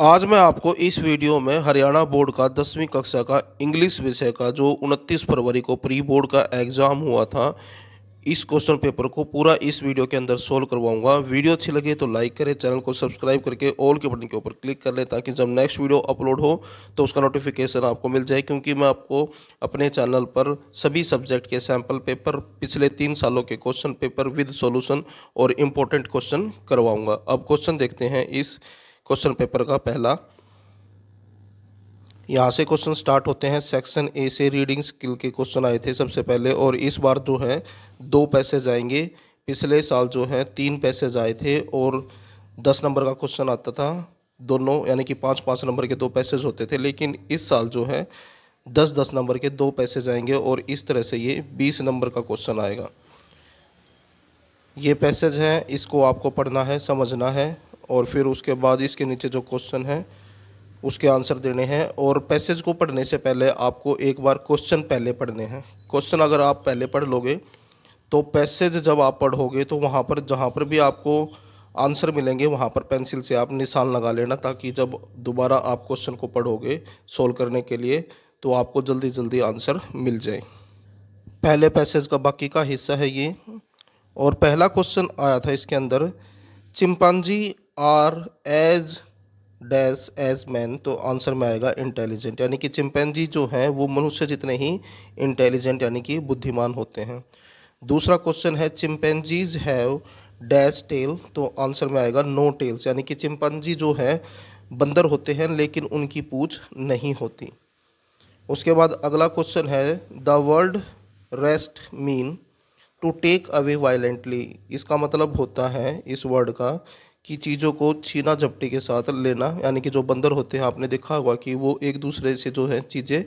आज मैं आपको इस वीडियो में हरियाणा बोर्ड का दसवीं कक्षा का इंग्लिश विषय का जो 29 फरवरी को प्री बोर्ड का एग्ज़ाम हुआ था इस क्वेश्चन पेपर को पूरा इस वीडियो के अंदर सोल्व करवाऊंगा वीडियो अच्छी लगे तो लाइक करें चैनल को सब्सक्राइब करके ऑल के बटन के ऊपर क्लिक कर लें ताकि जब नेक्स्ट वीडियो अपलोड हो तो उसका नोटिफिकेशन आपको मिल जाए क्योंकि मैं आपको अपने चैनल पर सभी सब्जेक्ट के सैम्पल पेपर पिछले तीन सालों के क्वेश्चन पेपर विद सोल्यूशन और इम्पोर्टेंट क्वेश्चन करवाऊँगा अब क्वेश्चन देखते हैं इस क्वेश्चन पेपर का पहला यहाँ से क्वेश्चन स्टार्ट होते हैं सेक्शन ए से रीडिंग स्किल के क्वेश्चन आए थे सबसे पहले और इस बार जो है दो पैसेज आएंगे पिछले साल जो है तीन पैसेज आए थे और दस नंबर का क्वेश्चन आता था दोनों यानी कि पाँच पाँच नंबर के दो पैसेज होते थे लेकिन इस साल जो है दस दस नंबर के दो पैसेज आएंगे और इस तरह से ये बीस नंबर का क्वेश्चन आएगा ये पैसेज है इसको आपको पढ़ना है समझना है और फिर उसके बाद इसके नीचे जो क्वेश्चन है उसके आंसर देने हैं और पैसेज को पढ़ने से पहले आपको एक बार क्वेश्चन पहले पढ़ने हैं क्वेश्चन अगर आप पहले पढ़ लोगे तो पैसेज जब आप पढ़ोगे तो वहाँ पर जहाँ पर भी आपको आंसर मिलेंगे वहाँ पर पेंसिल से आप निशान लगा लेना ताकि जब दोबारा आप क्वेश्चन को पढ़ोगे सोल्व करने के लिए तो आपको जल्दी जल्दी आंसर मिल जाए पहले पैसेज का बाकी का हिस्सा है ये और पहला क्वेश्चन आया था इसके अंदर chimpanzee are as dash as man तो आंसर में आएगा इंटेलिजेंट यानी कि चिंपैनजी जो हैं वो मनुष्य जितने ही इंटेलिजेंट यानी कि बुद्धिमान होते हैं दूसरा क्वेश्चन है चिंपैनजीज हैव डैश टेल तो आंसर में आएगा नो टेल्स यानी कि चिंपैनजी जो है बंदर होते हैं लेकिन उनकी पूछ नहीं होती उसके बाद अगला क्वेश्चन है the world wrest mean to take away violently इसका मतलब होता है इस वर्ड का की चीज़ों को छीना झपटी के साथ लेना यानी कि जो बंदर होते हैं आपने देखा होगा कि वो एक दूसरे से जो है चीज़ें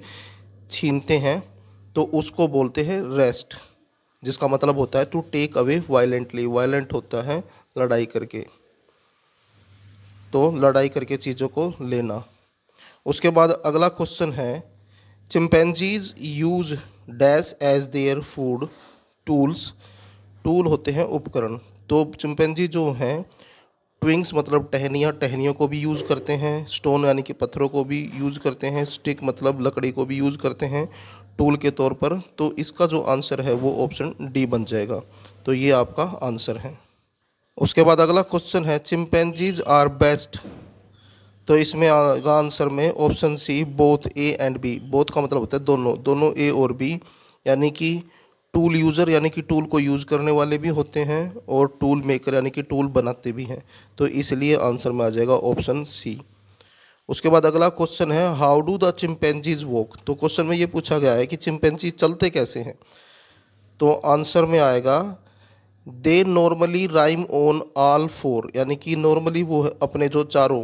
छीनते हैं तो उसको बोलते हैं रेस्ट जिसका मतलब होता है to take away violently violent होता है लड़ाई करके तो लड़ाई करके चीज़ों को लेना उसके बाद अगला क्वेश्चन है chimpanzees use dash as their food tools tool होते हैं उपकरण तो चिंपैनजी जो हैं ट्विंग्स मतलब टहनियाँ टहनियों को भी यूज़ करते हैं स्टोन यानी कि पत्थरों को भी यूज़ करते हैं स्टिक मतलब लकड़ी को भी यूज़ करते हैं टूल के तौर पर तो इसका जो आंसर है वो ऑप्शन डी बन जाएगा तो ये आपका आंसर है उसके बाद अगला क्वेश्चन है चिमपेंजीज आर बेस्ट तो इसमें आगा आंसर में option C both A and B both का मतलब होता है दोनों दोनों ए और बी यानी कि टूल यूज़र यानी कि टूल को यूज़ करने वाले भी होते हैं और टूल मेकर यानी कि टूल बनाते भी हैं तो इसलिए आंसर में आ जाएगा ऑप्शन सी उसके बाद अगला क्वेश्चन है how do the chimpanzees walk तो क्वेश्चन में ये पूछा गया है कि चिमपेंजी चलते कैसे हैं तो आंसर में आएगा they normally rhyme on all four यानी कि नॉर्मली वो अपने जो चारों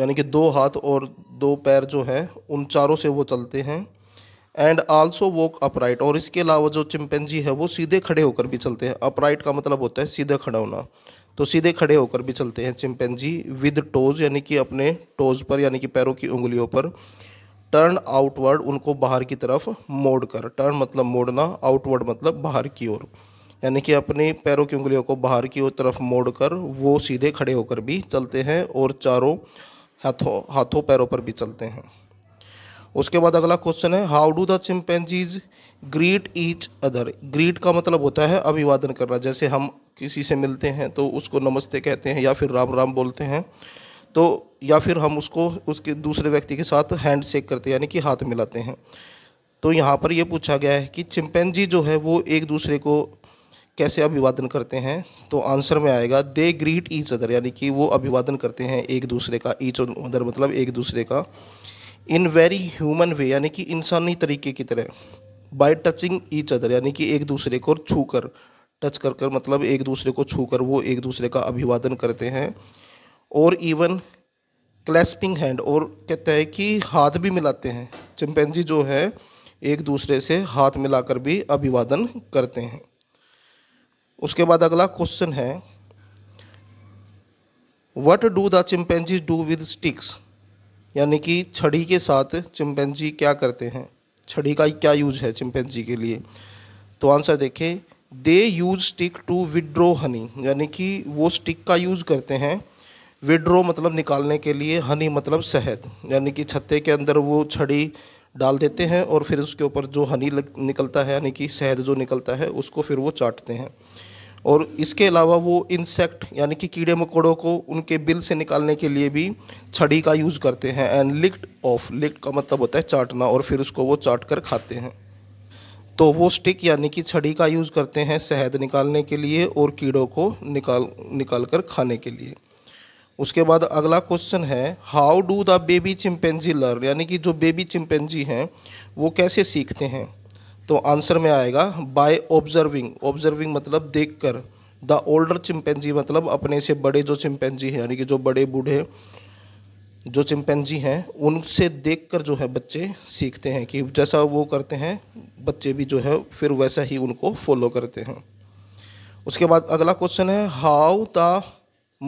यानी कि दो हाथ और दो पैर जो हैं उन चारों से वो चलते हैं एंड आल्सो वॉक अपराइट और इसके अलावा जो चिंपेंजी है वो सीधे खड़े होकर भी चलते हैं अपराइट का मतलब होता है सीधे खड़ा होना तो सीधे खड़े होकर भी चलते हैं चिंपेंजी विद टोज यानी कि अपने टोज पर यानी कि पैरों की उंगलियों पर टर्न आउटवर्ड उनको बाहर की तरफ मोड़ कर टर्न मतलब मोड़ना आउटवर्ड मतलब बाहर की ओर यानी कि अपने पैरों की उंगलियों को बाहर की ओर तरफ मोड़ कर वो सीधे खड़े होकर भी चलते हैं और चारों हाथों हाथों पैरों पर भी चलते हैं उसके बाद अगला क्वेश्चन है how do the chimpanzees greet each other greet का मतलब होता है अभिवादन करना जैसे हम किसी से मिलते हैं तो उसको नमस्ते कहते हैं या फिर राम राम बोलते हैं तो या फिर हम उसको उसके दूसरे व्यक्ति के साथ हैंड शेक करते हैं यानी कि हाथ मिलाते हैं तो यहाँ पर यह पूछा गया है कि चिमपेंजी जो है वो एक दूसरे को कैसे अभिवादन करते हैं तो आंसर में आएगा दे ग्रीट ईच अदर यानी कि वो अभिवादन करते हैं एक दूसरे का ईच अदर मतलब एक दूसरे का इन वेरी ह्यूमन वे यानी कि इंसानी तरीके की तरह बाय टचिंग ईच अदर यानी कि एक दूसरे को छू कर टच कर कर मतलब एक दूसरे को छू कर वो एक दूसरे का अभिवादन करते हैं और इवन क्लैस्पिंग हैंड और कहते हैं कि हाथ भी मिलाते हैं चिंपेंजी जो है एक दूसरे से हाथ मिलाकर भी अभिवादन करते हैं उसके बाद अगला क्वेश्चन है what do the chimpanzee do with sticks यानी कि छड़ी के साथ चिमपेंजी क्या करते हैं छड़ी का क्या यूज है चिमपेंजी के लिए तो आंसर देखें they use stick to withdraw honey यानी कि वो स्टिक का यूज करते हैं विड्रो मतलब निकालने के लिए हनी मतलब शहद यानी कि छत्ते के अंदर वो छड़ी डाल देते हैं और फिर उसके ऊपर जो हनी निकलता है यानी कि शहद जो निकलता है उसको फिर वो चाटते हैं और इसके अलावा वो इंसेक्ट यानी कि कीड़े मकोड़ों को उनके बिल से निकालने के लिए भी छड़ी का यूज़ करते हैं एंड लिक्ट ऑफ लिक्ट का मतलब होता है चाटना और फिर उसको वो चाट कर खाते हैं तो वो स्टिक यानी कि छड़ी का यूज़ करते हैं शहद निकालने के लिए और कीड़ों को निकाल निकाल कर खाने के लिए उसके बाद अगला क्वेश्चन है how do the baby chimpanzee learn यानी कि जो बेबी चिंपेंजी हैं वो कैसे सीखते हैं तो आंसर में आएगा बाय ऑब्जर्विंग ऑब्जर्विंग मतलब देख कर द ओल्डर चिंपैंजी मतलब अपने से बड़े जो चिंपैंजी हैं यानी कि जो बड़े बूढ़े जो चिंपैंजी हैं उनसे देख कर जो है बच्चे सीखते हैं कि जैसा वो करते हैं बच्चे भी जो है फिर वैसा ही उनको फॉलो करते हैं उसके बाद अगला क्वेश्चन है how the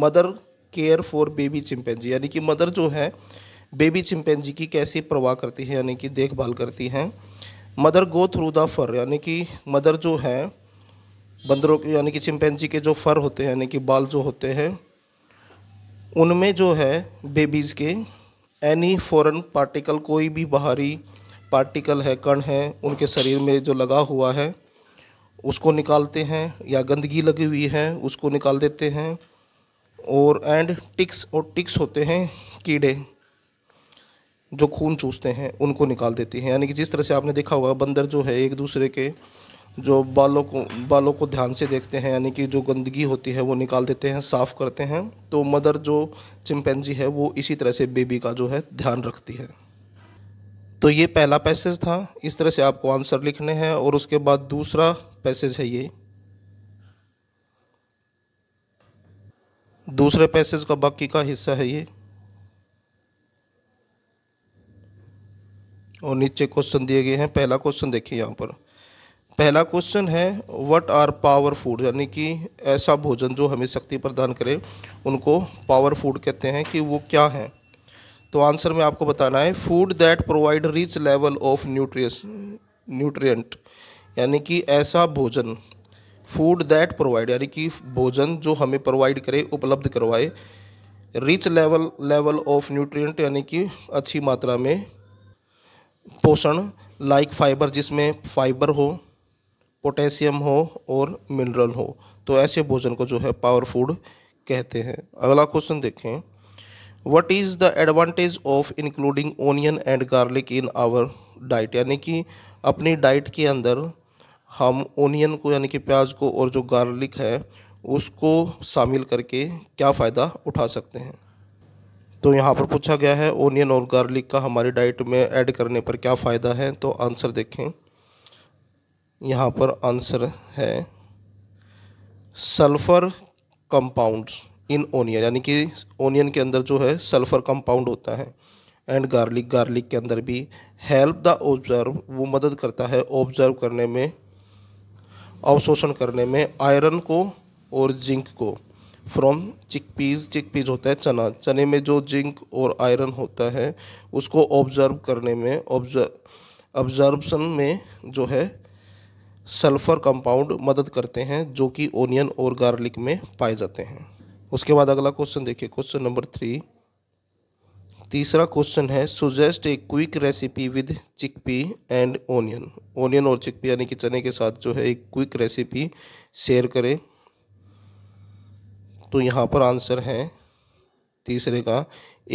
mother care for baby chimpanzee यानी कि मदर जो है बेबी चिंपैंजी की कैसे परवाह करती है यानी कि देखभाल करती हैं mother go through the fur यानी कि मदर जो है बंदरों के यानी कि चिंपैंजी के जो फर होते हैं यानी कि बाल जो होते हैं उनमें जो है बेबीज़ के एनी फॉरन पार्टिकल कोई भी बाहरी पार्टिकल है कण है उनके शरीर में जो लगा हुआ है उसको निकालते हैं या गंदगी लगी हुई है उसको निकाल देते हैं और एंड टिक्स और टिक्स होते हैं कीड़े जो खून चूसते हैं उनको निकाल देती हैं यानी कि जिस तरह से आपने देखा होगा बंदर जो है एक दूसरे के जो बालों को बालों को ध्यान से देखते हैं यानी कि जो गंदगी होती है वो निकाल देते हैं साफ़ करते हैं तो मदर जो चिमपेंजी है वो इसी तरह से बेबी का जो है ध्यान रखती है तो ये पहला पैसेज था इस तरह से आपको आंसर लिखने हैं और उसके बाद दूसरा पैसेज है ये दूसरे पैसेज का बाकी का हिस्सा है ये और नीचे क्वेश्चन दिए गए हैं पहला क्वेश्चन देखिए यहाँ पर पहला क्वेश्चन है व्हाट आर पावर फूड यानी कि ऐसा भोजन जो हमें शक्ति प्रदान करे उनको पावर फूड कहते हैं कि वो क्या है तो आंसर में आपको बताना है food that provide rich level of nutritious nutrient यानी कि ऐसा भोजन फूड दैट प्रोवाइड यानी कि भोजन जो हमें प्रोवाइड करे उपलब्ध करवाए rich level level of nutrient यानी कि अच्छी मात्रा में पोषण लाइक फाइबर जिसमें फाइबर हो पोटेशियम हो और मिनरल हो तो ऐसे भोजन को जो है पावर फूड कहते हैं अगला क्वेश्चन देखें what is the advantage of including onion and garlic in our diet यानी कि अपनी डाइट के अंदर हम ओनियन को यानी कि प्याज को और जो गार्लिक है उसको शामिल करके क्या फ़ायदा उठा सकते हैं तो यहाँ पर पूछा गया है ओनियन और गार्लिक का हमारी डाइट में ऐड करने पर क्या फ़ायदा है तो आंसर देखें यहाँ पर आंसर है सल्फ़र कंपाउंड्स इन ओनियन यानी कि ओनियन के अंदर जो है सल्फ़र कंपाउंड होता है एंड गार्लिक गार्लिक के अंदर भी हेल्प द ऑब्जर्व वो मदद करता है ऑब्जर्व करने में अवशोषण करने में आयरन को और जिंक को फ्रॉम चिकपीज चिकपीज होता है चना चने में जो जिंक और आयरन होता है उसको ऑब्जर्व करने में ऑब्जर्वसन में जो है सल्फ़र कंपाउंड मदद करते हैं जो कि ओनियन और गार्लिक में पाए जाते हैं उसके बाद अगला क्वेश्चन देखिए क्वेश्चन नंबर थ्री तीसरा क्वेश्चन है suggest a quick recipe with chickpea and onion onion और चिकपी यानी कि चने के साथ जो है एक क्विक रेसिपी शेयर करें तो यहाँ पर आंसर है तीसरे का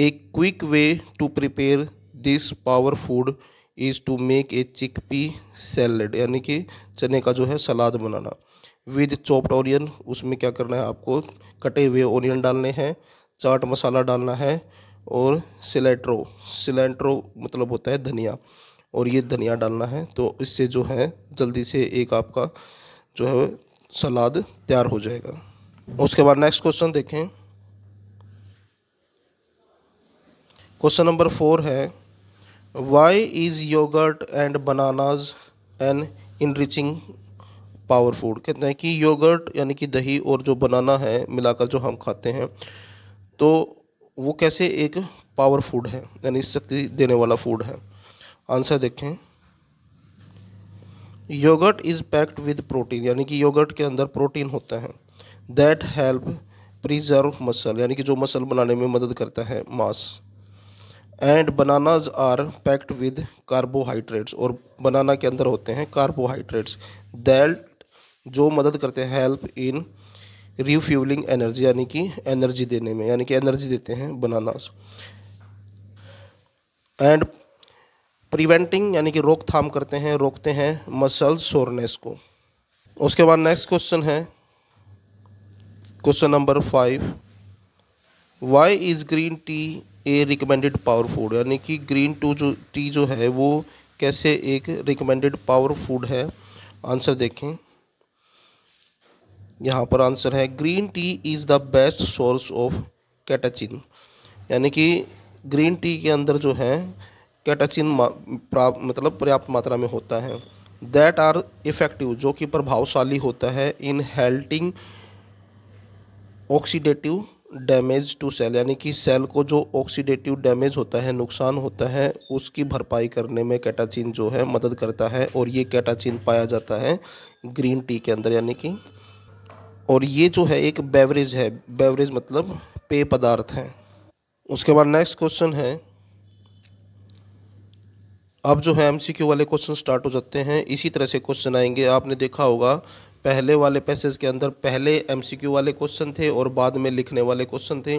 a quick way to prepare this power food is to make a chickpea salad यानी कि चने का जो है सलाद बनाना विद चॉप्ड ऑनियन उसमें क्या करना है आपको कटे हुए ऑनियन डालने हैं चाट मसाला डालना है और सिलेंट्रो सिलेंट्रो मतलब होता है धनिया और ये धनिया डालना है तो इससे जो है जल्दी से एक आपका जो है सलाद तैयार हो जाएगा उसके बाद नेक्स्ट क्वेश्चन देखें क्वेश्चन नंबर फोर है why is yoghurt and bananas an enriching power food कहते हैं कि योगर्ट यानी कि दही और जो बनाना है मिलाकर जो हम खाते हैं तो वो कैसे एक पावर फूड है यानी शक्ति देने वाला फूड है आंसर देखें yoghurt is packed with protein यानी कि योगर्ट के अंदर प्रोटीन होता है दैट हेल्प प्रिजर्व मसल यानी कि जो मसल बनाने में मदद करता है mass and bananas are packed with carbohydrates और बनाना के अंदर होते हैं कार्बोहाइड्रेट्स दैट जो मदद करते हैं हेल्प इन रिफ्यूलिंग एनर्जी यानी कि एनर्जी देने में यानी कि एनर्जी देते हैं बनानाज एंड प्रिवेंटिंग यानी कि रोकथाम करते हैं रोकते हैं मसल सोरनेस को उसके बाद नेक्स्ट क्वेश्चन है question number five why is green tea a recommended power food यानी कि ग्रीन टू जो टी जो है वो कैसे एक रिकमेंडेड पावर फूड है आंसर देखें यहाँ पर आंसर है green tea is the best source of catechin यानी कि ग्रीन टी के अंदर जो है कैटाचिन मतलब पर्याप्त मात्रा में होता है दैट आर इफ़ेक्टिव जो कि प्रभावशाली होता है in halting oxidative damage to cell यानी कि सेल को जो ऑक्सीडेटिव डैमेज होता है नुकसान होता है उसकी भरपाई करने में कैटाचिन जो है मदद करता है और ये कैटाचिन पाया जाता है ग्रीन टी के अंदर यानी कि और ये जो है एक बेवरेज है बेवरेज मतलब पेय पदार्थ है उसके बाद नेक्स्ट क्वेश्चन है अब जो है एमसीक्यू वाले क्वेश्चन स्टार्ट हो जाते हैं इसी तरह से क्वेश्चन आएंगे आपने देखा होगा पहले वाले पैसेज के अंदर पहले एम वाले क्वेश्चन थे और बाद में लिखने वाले क्वेश्चन थे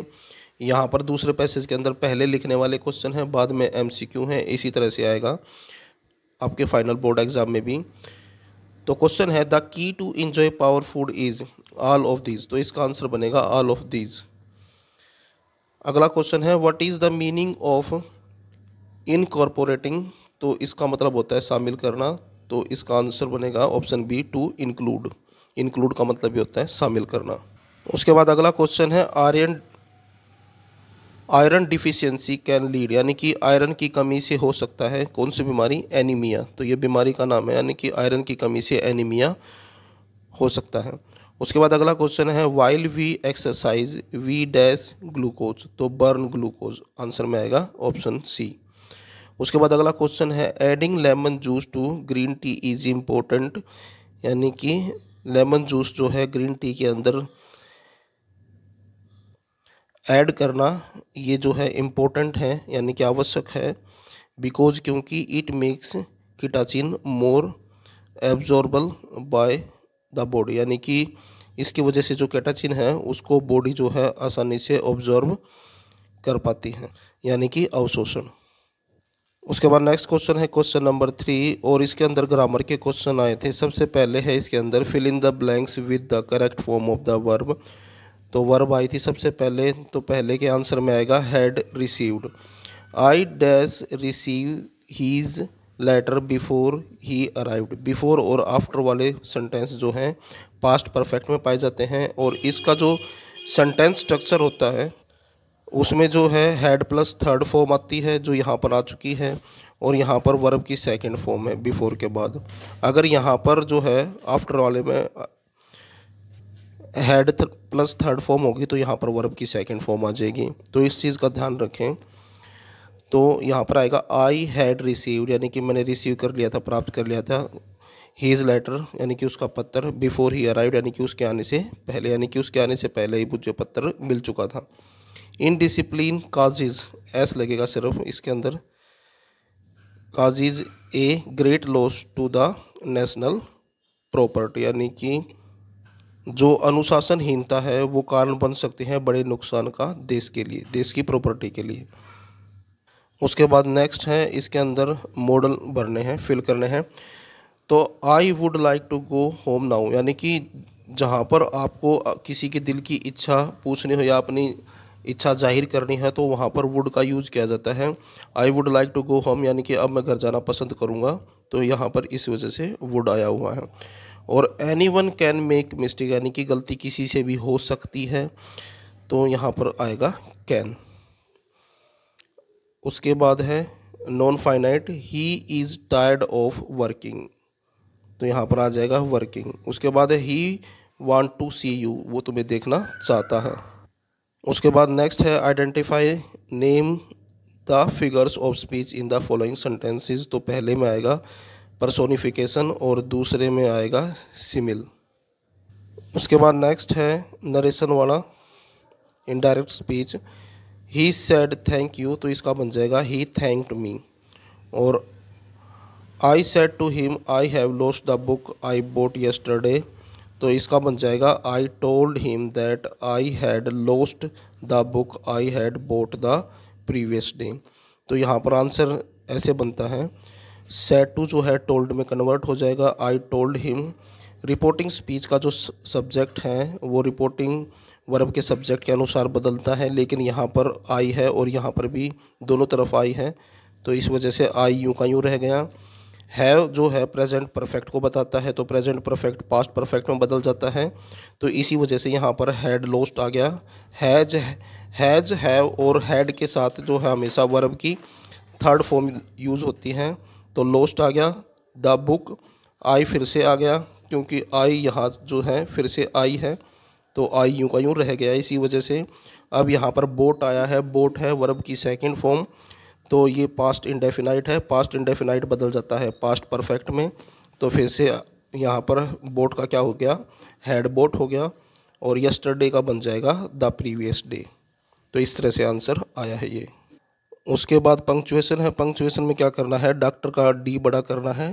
यहाँ पर दूसरे पैसेज के अंदर पहले लिखने वाले क्वेश्चन हैं बाद में क्यू हैं इसी तरह से आएगा आपके फाइनल बोर्ड एग्ज़ाम में भी तो क्वेश्चन है the key to enjoy power food is all of these तो इसका आंसर बनेगा ऑल ऑफ दीज अगला क्वेश्चन है what is the meaning of incorporating तो इसका मतलब होता है शामिल करना तो इसका आंसर बनेगा option B to include include का मतलब ये होता है शामिल करना उसके बाद अगला क्वेश्चन है Aryan iron deficiency can lead यानी कि आयरन की कमी से हो सकता है कौन सी बीमारी एनीमिया तो ये बीमारी का नाम है यानी कि आयरन की कमी से एनीमिया हो सकता है उसके बाद अगला क्वेश्चन है while we exercise we dash glucose तो बर्न ग्लूकोज आंसर में आएगा ऑप्शन सी उसके बाद अगला क्वेश्चन है adding lemon juice to green tea is important यानी कि लेमन जूस जो है ग्रीन टी के अंदर ऐड करना ये जो है इम्पोर्टेंट है यानी कि आवश्यक है बिकॉज क्योंकि it makes catechin more absorbable by the body यानी कि इसकी वजह से जो कैटाचिन है उसको बॉडी जो है आसानी से ऑब्जॉर्ब कर पाती है यानी कि अवशोषण उसके बाद नेक्स्ट क्वेश्चन है क्वेश्चन नंबर थ्री और इसके अंदर ग्रामर के क्वेश्चन आए थे सबसे पहले है इसके अंदर fill in the blanks with the correct form of the verb तो वर्ब आई थी सबसे पहले तो पहले के आंसर में आएगा had received I dash receive his letter before he arrived before और आफ्टर वाले सेंटेंस जो हैं पास्ट परफेक्ट में पाए जाते हैं और इसका जो सेंटेंस स्ट्रक्चर होता है उसमें जो है हेड प्लस थर्ड फॉर्म आती है जो यहाँ पर आ चुकी है और यहाँ पर वर्ब की सेकंड फॉर्म है बिफोर के बाद अगर यहाँ पर जो है आफ्टर वाले में हैड प्लस थर्ड फॉर्म होगी तो यहाँ पर वर्ब की सेकंड फॉर्म आ जाएगी तो इस चीज़ का ध्यान रखें तो यहाँ पर आएगा आई हैड रिसीव यानी कि मैंने रिसीव कर लिया था प्राप्त कर लिया था हीज़ लेटर यानी कि उसका पत्थर बिफोर ही अराइव यानी कि उसके आने से पहले यानी कि उसके आने से पहले ही मुझे पत्थर मिल चुका था इनडिसिप्लिन काजिज एस लगेगा सिर्फ इसके अंदर causes a great loss to the national property यानी कि जो अनुशासनहीनता है वो कारण बन सकते हैं बड़े नुकसान का देश के लिए देश की प्रॉपर्टी के लिए उसके बाद नेक्स्ट है इसके अंदर मॉडल भरने हैं फिल करने हैं तो I would like to go home now यानी कि जहाँ पर आपको किसी के दिल की इच्छा पूछनी हो या अपनी इच्छा जाहिर करनी है तो वहाँ पर वुड का यूज़ किया जाता है I would like to go home यानी कि अब मैं घर जाना पसंद करूँगा तो यहाँ पर इस वजह से वुड आया हुआ है और any one can make mistake यानी कि गलती किसी से भी हो सकती है तो यहाँ पर आएगा कैन उसके बाद है non finite he is tired of working तो यहाँ पर आ जाएगा वर्किंग उसके बाद है he want to see you वो तुम्हें देखना चाहता है उसके बाद नेक्स्ट है identify name the figures of speech in the following sentences तो पहले में आएगा परसोनिफिकेशन और दूसरे में आएगा सिमिल उसके बाद नेक्स्ट है नरेशन वाला indirect speech he said thank you तो इसका बन जाएगा ही थैंक्ड मी और I said to him I have lost the book I bought yesterday तो इसका बन जाएगा I told him that I had lost the book I had bought the previous day तो यहाँ पर आंसर ऐसे बनता है सेट टू जो है टोल्ड में कन्वर्ट हो जाएगा I told him reporting speech का जो सब्जेक्ट है वो रिपोर्टिंग वर्ब के सब्जेक्ट के अनुसार बदलता है लेकिन यहाँ पर आई है और यहाँ पर भी दोनों तरफ आई है तो इस वजह से आई यूँ का यूँ रह गया हैव जो है प्रेजेंट परफेक्ट को बताता है तो प्रेजेंट परफेक्ट पास्ट परफेक्ट में बदल जाता है तो इसी वजह से यहाँ पर हैड लोस्ट आ गया हैज हैज हैव और हैड के साथ जो है हमेशा वर्ब की थर्ड फॉर्म यूज़ होती है तो लोस्ट आ गया द बुक आई फिर से आ गया क्योंकि आई यहाँ जो है फिर से आई है तो आई यूँ का यूँ रह गया इसी वजह से अब यहाँ पर बोट आया है बोट है वर्ब की सेकेंड फॉर्म तो ये पास्ट इंडेफिनाइट है पास्ट इंडेफिनाइट बदल जाता है पास्ट परफेक्ट में तो फिर से यहाँ पर बोट का क्या हो गया हेड बोट हो गया और यस्टरडे का बन जाएगा द प्रीवियस डे तो इस तरह से आंसर आया है ये उसके बाद पंक्चुएशन है पंक्चुएशन में क्या करना है डॉक्टर का डी बड़ा करना है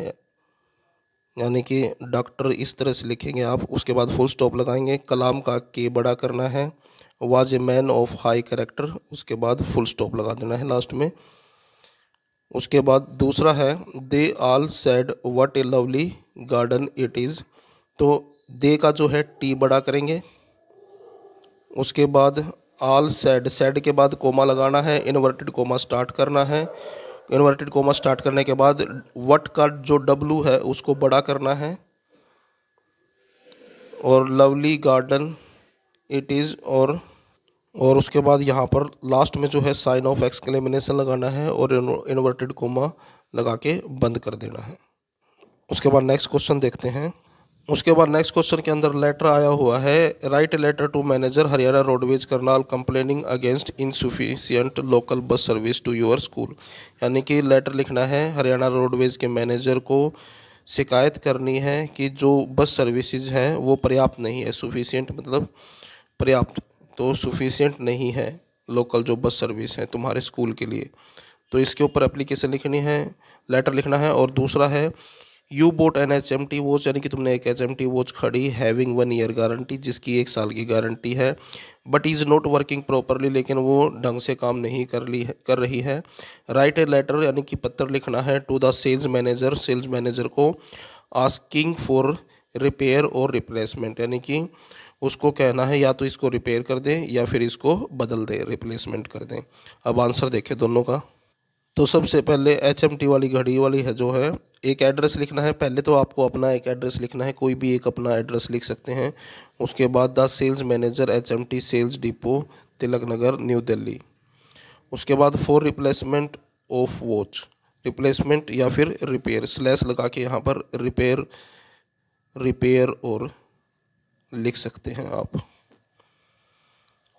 यानी कि डॉक्टर इस तरह से लिखेंगे आप उसके बाद फुल स्टॉप लगाएंगे कलाम का के बड़ा करना है was a man of high character उसके बाद फुल स्टॉप लगा देना है लास्ट में उसके बाद दूसरा है they all said what a lovely garden it is तो दे का जो है टी बड़ा करेंगे उसके बाद आल सेड सेड के बाद कोमा लगाना है इन्वर्टेड कोमा स्टार्ट करना है इन्वर्टेड कोमा स्टार्ट करने के बाद वट का जो डब्लू है उसको बड़ा करना है और लवली गार्डन इट इज़ और और उसके बाद यहाँ पर लास्ट में जो है साइन ऑफ एक्सक्लेमिनेशन लगाना है और इन्वर्टेड कोमा लगा के बंद कर देना है उसके बाद नेक्स्ट क्वेश्चन देखते हैं उसके बाद नेक्स्ट क्वेश्चन के अंदर लेटर आया हुआ है write letter to manager Haryana Roadways Karnal complaining against insufficient local bus service to your school यानी कि लेटर लिखना है हरियाणा रोडवेज के मैनेजर को शिकायत करनी है कि जो बस सर्विसेज है वो पर्याप्त नहीं है सुफिशियंट मतलब पर्याप्त तो सुफिशियंट नहीं है लोकल जो बस सर्विस है तुम्हारे स्कूल के लिए तो इसके ऊपर एप्लीकेशन लिखनी है लेटर लिखना है और दूसरा है you bought an H M T watch यानी कि तुमने एक एच एम टी वॉच खड़ी हैविंग वन ईयर गारंटी जिसकी एक साल की गारंटी है but is not working properly लेकिन वो ढंग से काम नहीं कर ली कर रही है राइट ए लेटर यानी कि पत्र लिखना है to the sales manager sales manager को आस्किंग फॉर रिपेयर और रिप्लेसमेंट यानी कि उसको कहना है या तो इसको रिपेयर कर दें या फिर इसको बदल दें रिप्लेसमेंट कर दें अब आंसर देखें दोनों का तो सबसे पहले एच एम टी वाली घड़ी वाली है जो है एक एड्रेस लिखना है पहले तो आपको अपना एक एड्रेस लिखना है कोई भी एक अपना एड्रेस लिख सकते हैं उसके बाद the sales manager H M T sales depot Tilak Nagar New Delhi उसके बाद for replacement of watch replacement या फिर रिपेयर स्लैस लगा के यहाँ पर रिपेयर रिपेयर और लिख सकते हैं आप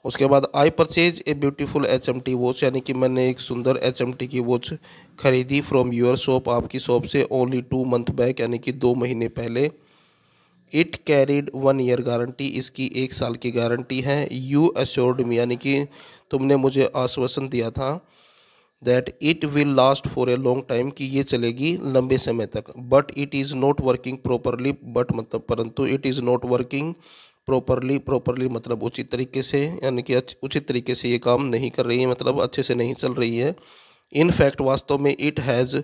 उसके बाद I purchase a beautiful H M T watch यानी कि मैंने एक सुंदर एच एम टी की वॉच खरीदी फ्रॉम योर शॉप आपकी शॉप से ओनली टू मंथ बैक यानी कि दो महीने पहले it carried one year guarantee इसकी एक साल की गारंटी है यू एश्योर्ड मी यानी कि तुमने मुझे आश्वासन दिया था that it will last for a long time कि ये चलेगी लंबे समय तक but it is not working properly but मतलब परंतु it is not working properly properly मतलब उचित तरीके से यानी कि उचित तरीके से ये काम नहीं कर रही है मतलब अच्छे से नहीं चल रही है इन फैक्ट वास्तव में it has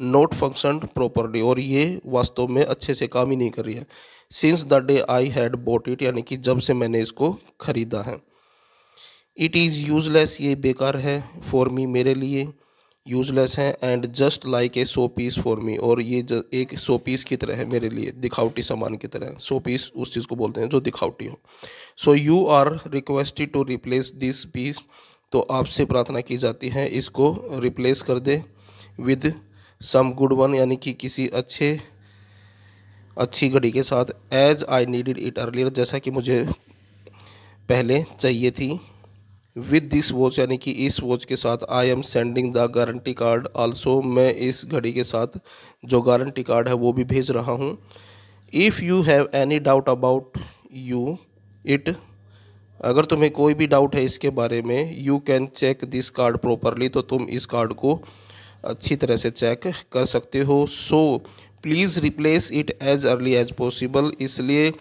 not function properly और ये वास्तव में अच्छे से काम ही नहीं कर रही है since the day I had bought it यानी कि जब से मैंने इसको ख़रीदा है इट इज़ यूजलेस ये बेकार है फॉर मी मेरे लिए यूजलेस है and just like a show piece for me और ये एक सो पीस की तरह है मेरे लिए दिखावटी सामान की तरह सो पीस उस चीज़ को बोलते हैं जो दिखावटी हो so you are requested to replace this piece तो आपसे प्रार्थना की जाती है इसको रिप्लेस कर दे विद सम गुड वन यानी कि किसी अच्छे अच्छी घड़ी के साथ as I needed it earlier जैसा कि मुझे पहले चाहिए थी विद दिस वॉच यानी कि इस वॉच के साथ I am sending the guarantee card also मैं इस घड़ी के साथ जो गारंटी कार्ड है वो भी भेज रहा हूँ if you have any doubt about you it अगर तुम्हें कोई भी डाउट है इसके बारे में you can check this card properly तो तुम इस कार्ड को अच्छी तरह से चेक कर सकते हो so please replace it as early as possible इसलिए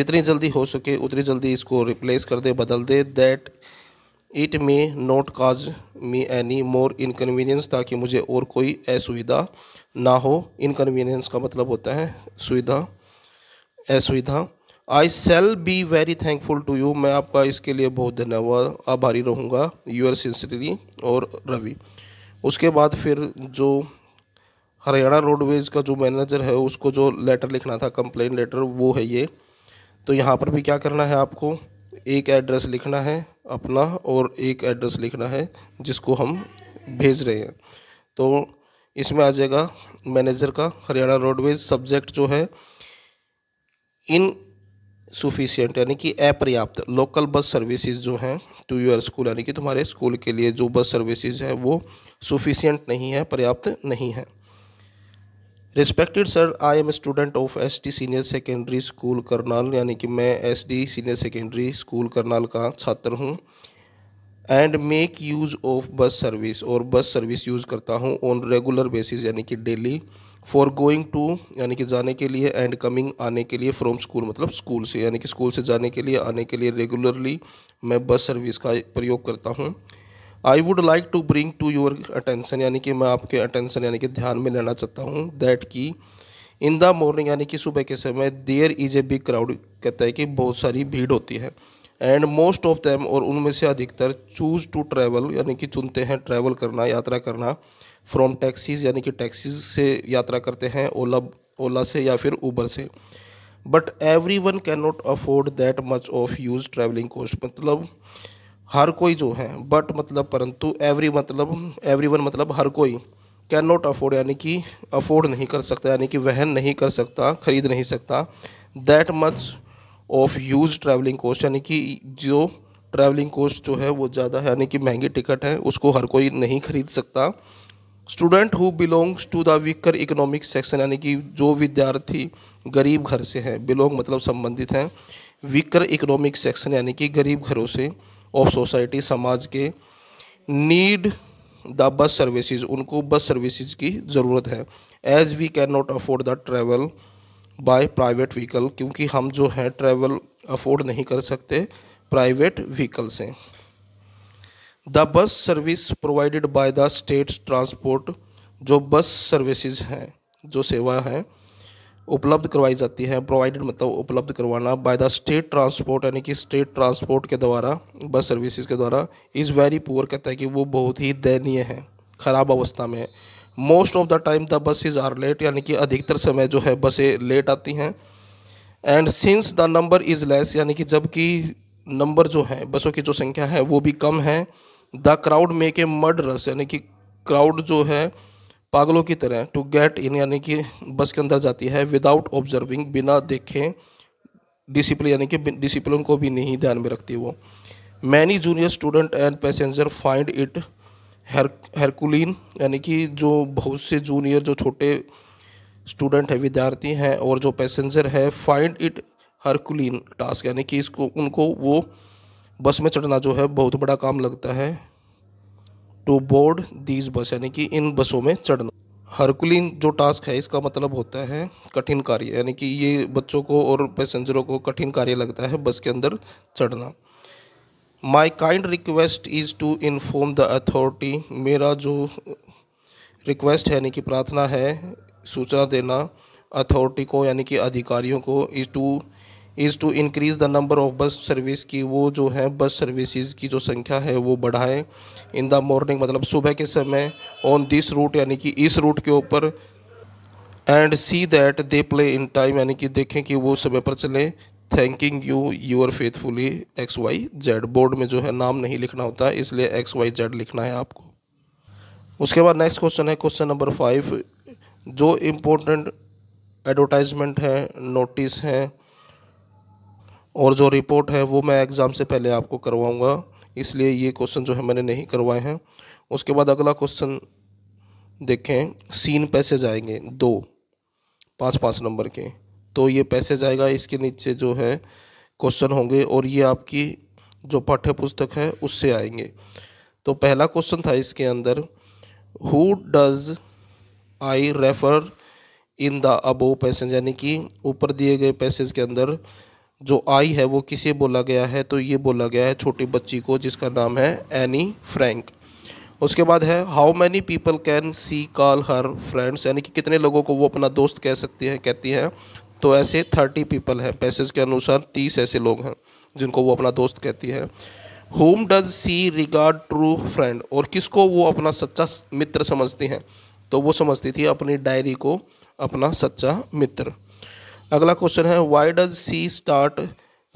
जितनी जल्दी हो सके उतनी जल्दी इसको रिप्लेस कर दे बदल दे that it may not cause me any more inconvenience ताकि मुझे और कोई असुविधा ना हो इनकन्वीनियंस का मतलब होता है सुविधा असुविधा I shall be very thankful to you मैं आपका इसके लिए बहुत धन्यवाद आभारी रहूँगा यूर सिंसरली और रवि उसके बाद फिर जो हरियाणा रोडवेज का जो मैनेजर है उसको जो लेटर लिखना था कंप्लेन लेटर वो है ये तो यहाँ पर भी क्या करना है आपको एक एड्रेस लिखना है अपना और एक एड्रेस लिखना है जिसको हम भेज रहे हैं तो इसमें आ जाएगा मैनेजर का हरियाणा रोडवेज सब्जेक्ट जो है इन सुफिशियंट यानी कि अपर्याप्त लोकल बस सर्विसेज जो हैं टू योर स्कूल यानी कि तुम्हारे स्कूल के लिए जो बस सर्विसेज हैं वो सुफिशियंट नहीं है पर्याप्त नहीं है respected sir I am student of S T senior secondary school Karnal यानी कि मैं S D senior secondary school Karnal का छात्र हूँ and make use of bus service और बस सर्विस यूज़ करता हूँ ऑन रेगुलर बेसिस यानी कि डेली फॉर गोइंग टू यानी कि जाने के लिए एंड कमिंग आने के लिए फ्रॉम स्कूल मतलब स्कूल से यानी कि स्कूल से जाने के लिए आने के लिए रेगुलरली मैं बस सर्विस का प्रयोग करता हूँ I would like to bring to your attention यानी कि मैं आपके अटेंसन यानी कि ध्यान में लेना चाहता हूँ दैट की इन द मॉर्निंग यानी कि सुबह के समय there is a big crowd कहता है कि बहुत सारी भीड़ होती है एंड मोस्ट ऑफ दैम और उनमें से अधिकतर चूज़ टू ट्रैवल यानी कि चुनते हैं ट्रैवल करना यात्रा करना फ्रॉम टैक्सीज यानी कि टैक्सीज से यात्रा करते हैं ओला ओला से या फिर ऊबर से but everyone can not afford that much of use travelling cost मतलब हर कोई जो है बट मतलब परंतु एवरी मतलब एवरी वन मतलब हर कोई कैन नॉट अफोर्ड यानी कि अफोर्ड नहीं कर सकता यानी कि वहन नहीं कर सकता खरीद नहीं सकता that much of use travelling cost यानी कि जो ट्रैवलिंग कॉस्ट जो है वो ज़्यादा है यानी कि महंगी टिकट है उसको हर कोई नहीं खरीद सकता student who belongs to the weaker economic section यानी कि जो विद्यार्थी गरीब घर से हैं बिलोंग मतलब संबंधित हैं वीकर इकोनॉमिक सेक्शन यानी कि गरीब घरों से ऑफ सोसाइटी समाज के नीड द बस सर्विसेज उनको बस सर्विसेज की ज़रूरत है as we can not afford the travel by private vehicle क्योंकि हम जो हैं ट्रैवल अफोर्ड नहीं कर सकते प्राइवेट व्हीकल से the bus service provided by the state transport जो बस सर्विसेज हैं जो सेवा है उपलब्ध करवाई जाती है प्रोवाइडेड मतलब उपलब्ध करवाना बाय द स्टेट ट्रांसपोर्ट यानी कि स्टेट ट्रांसपोर्ट के द्वारा बस सर्विसेज के द्वारा इज़ वेरी पुअर कहता है कि वो बहुत ही दयनीय है ख़राब अवस्था में most of the time the buses are late यानी कि अधिकतर समय जो है बसें लेट आती हैं and since the number is less यानी कि जबकि नंबर जो है बसों की जो संख्या है वो भी कम है the crowd make a mad rush यानी कि क्राउड जो है पागलों की तरह टू गेट इन यानी कि बस के अंदर जाती है विदाउट ऑब्जर्विंग बिना देखें डिसिप्लिन यानी कि डिसिप्लिन को भी नहीं ध्यान में रखती वो many junior student and passenger find it herculean यानी कि जो बहुत से जूनियर जो छोटे स्टूडेंट हैं विद्यार्थी हैं और जो पैसेंजर है फाइंड इट हरकुलिन टास्क यानी कि इसको उनको वो बस में चढ़ना जो है बहुत बड़ा काम लगता है टू बोर्ड दीज बस यानी कि इन बसों में चढ़ना हरकुलिन जो टास्क है इसका मतलब होता है कठिन कार्य यानी कि ये बच्चों को और पैसेंजरों को कठिन कार्य लगता है बस के अंदर चढ़ना my kind request is to inform the authority मेरा जो रिक्वेस्ट है यानी कि प्रार्थना है सूचना देना अथॉरिटी को यानी कि अधिकारियों को is to is to increase the number of bus service की वो जो है बस सर्विसेज की जो संख्या है वो बढ़ाएं इन द मॉर्निंग मतलब सुबह के समय ऑन दिस रूट यानी कि इस रूट के ऊपर and see that they play in time यानी कि देखें कि वो समय पर चलें thanking you your faithfully X Y Z board में जो है नाम नहीं लिखना होता है इसलिए एक्स वाई जेड लिखना है आपको उसके बाद नेक्स्ट क्वेश्चन है क्वेश्चन नंबर फाइव जो इम्पोर्टेंट एडवर्टाइजमेंट है नोटिस हैं और जो रिपोर्ट है वो मैं एग्ज़ाम से पहले आपको करवाऊँगा इसलिए ये क्वेश्चन जो है मैंने नहीं करवाए हैं उसके बाद अगला क्वेश्चन देखें सीन पैसेज आएंगे दो पाँच पाँच नंबर के तो ये पैसेज आएगा इसके नीचे जो है क्वेश्चन होंगे और ये आपकी जो पाठ्य पुस्तक है उससे आएंगे तो पहला क्वेश्चन था इसके अंदर who does I refer in the above passage यानी कि ऊपर दिए गए पैसेज के अंदर जो आई है वो किसे बोला गया है तो ये बोला गया है छोटी बच्ची को जिसका नाम है एनी फ्रैंक उसके बाद है how many people can she call her friends यानी कि कितने लोगों को वो अपना दोस्त कह सकती है कहती हैं तो ऐसे थर्टी पीपल हैं पैसेज के अनुसार तीस ऐसे लोग हैं जिनको वो अपना दोस्त कहती है whom does she regard true friend और किसको वो अपना सच्चा मित्र समझती हैं तो वो समझती थी अपनी डायरी को अपना सच्चा मित्र अगला क्वेश्चन है why does she start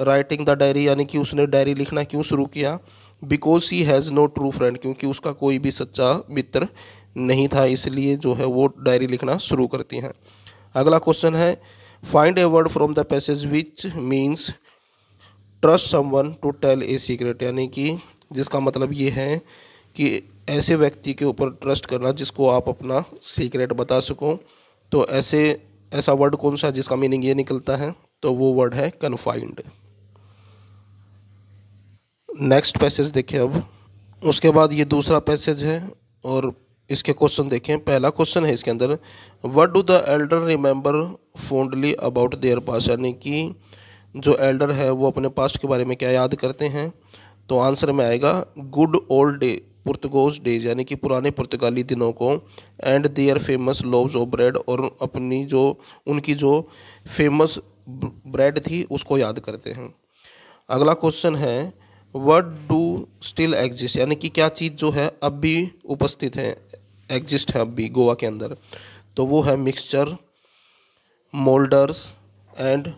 writing the diary यानी कि उसने डायरी लिखना क्यों शुरू किया because she has no true friend क्योंकि उसका कोई भी सच्चा मित्र नहीं था इसलिए जो है वो डायरी लिखना शुरू करती हैं अगला क्वेश्चन है find a word from the passage which means trust someone to tell a secret यानी कि जिसका मतलब ये है कि ऐसे व्यक्ति के ऊपर ट्रस्ट करना जिसको आप अपना सीक्रेट बता सको तो ऐसे ऐसा वर्ड कौन सा जिसका मीनिंग ये निकलता है तो वो वर्ड है कन्फाइंड नेक्स्ट पैसेज देखें अब उसके बाद ये दूसरा पैसेज है और इसके क्वेश्चन देखें पहला क्वेश्चन है इसके अंदर what do the elder remember fondly about their past यानी कि जो एल्डर है वो अपने पास्ट के बारे में क्या याद करते हैं तो आंसर में आएगा good old day Portuguese days यानी कि पुराने पुर्तगाली दिनों को and their famous loaves of bread और अपनी जो उनकी जो फेमस ब्रेड थी उसको याद करते हैं अगला क्वेश्चन है वट डू स्टिल एग्जिस्ट यानी कि क्या चीज़ जो है अब भी उपस्थित है एग्जिस्ट है अब भी गोवा के अंदर तो वो है mixture moulders and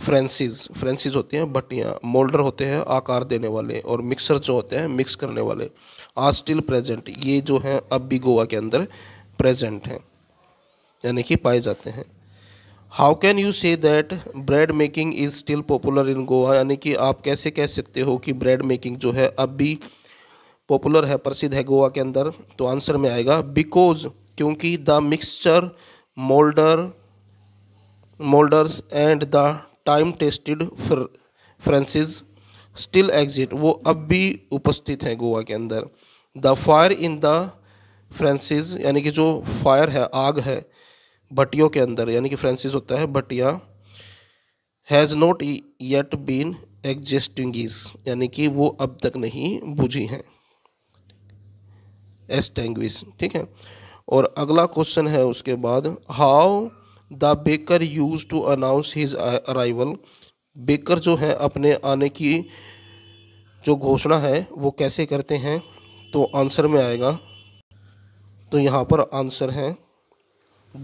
furnaces furnaces होती हैं भट्टियाँ मोल्डर होते हैं आकार देने वाले और मिक्सर जो होते हैं मिक्स करने वाले आर स्टिल प्रेजेंट ये जो हैं अब भी गोवा के अंदर प्रेजेंट हैं यानी कि पाए जाते हैं how can you say that bread making is still popular in Goa यानी कि आप कैसे कह सकते हो कि ब्रेड मेकिंग जो है अब भी पॉपुलर है प्रसिद्ध है गोवा के अंदर तो आंसर में आएगा बिकॉज क्योंकि the mixture moulder moulders and the time tested furnaces still exist वो अब भी उपस्थित हैं गोवा के अंदर the fire in the furnaces यानी कि जो फायर है आग है भट्टियों के अंदर यानी कि फ्रेंसिस होता है भट्टिया has not yet been existing यानी कि वो अब तक नहीं बुझी हैं एस्टेंग्विस ठीक है और अगला क्वेश्चन है उसके बाद how the baker use to announce his arrival baker जो है अपने आने की जो घोषणा है वो कैसे करते हैं तो आंसर में आएगा तो यहाँ पर आंसर है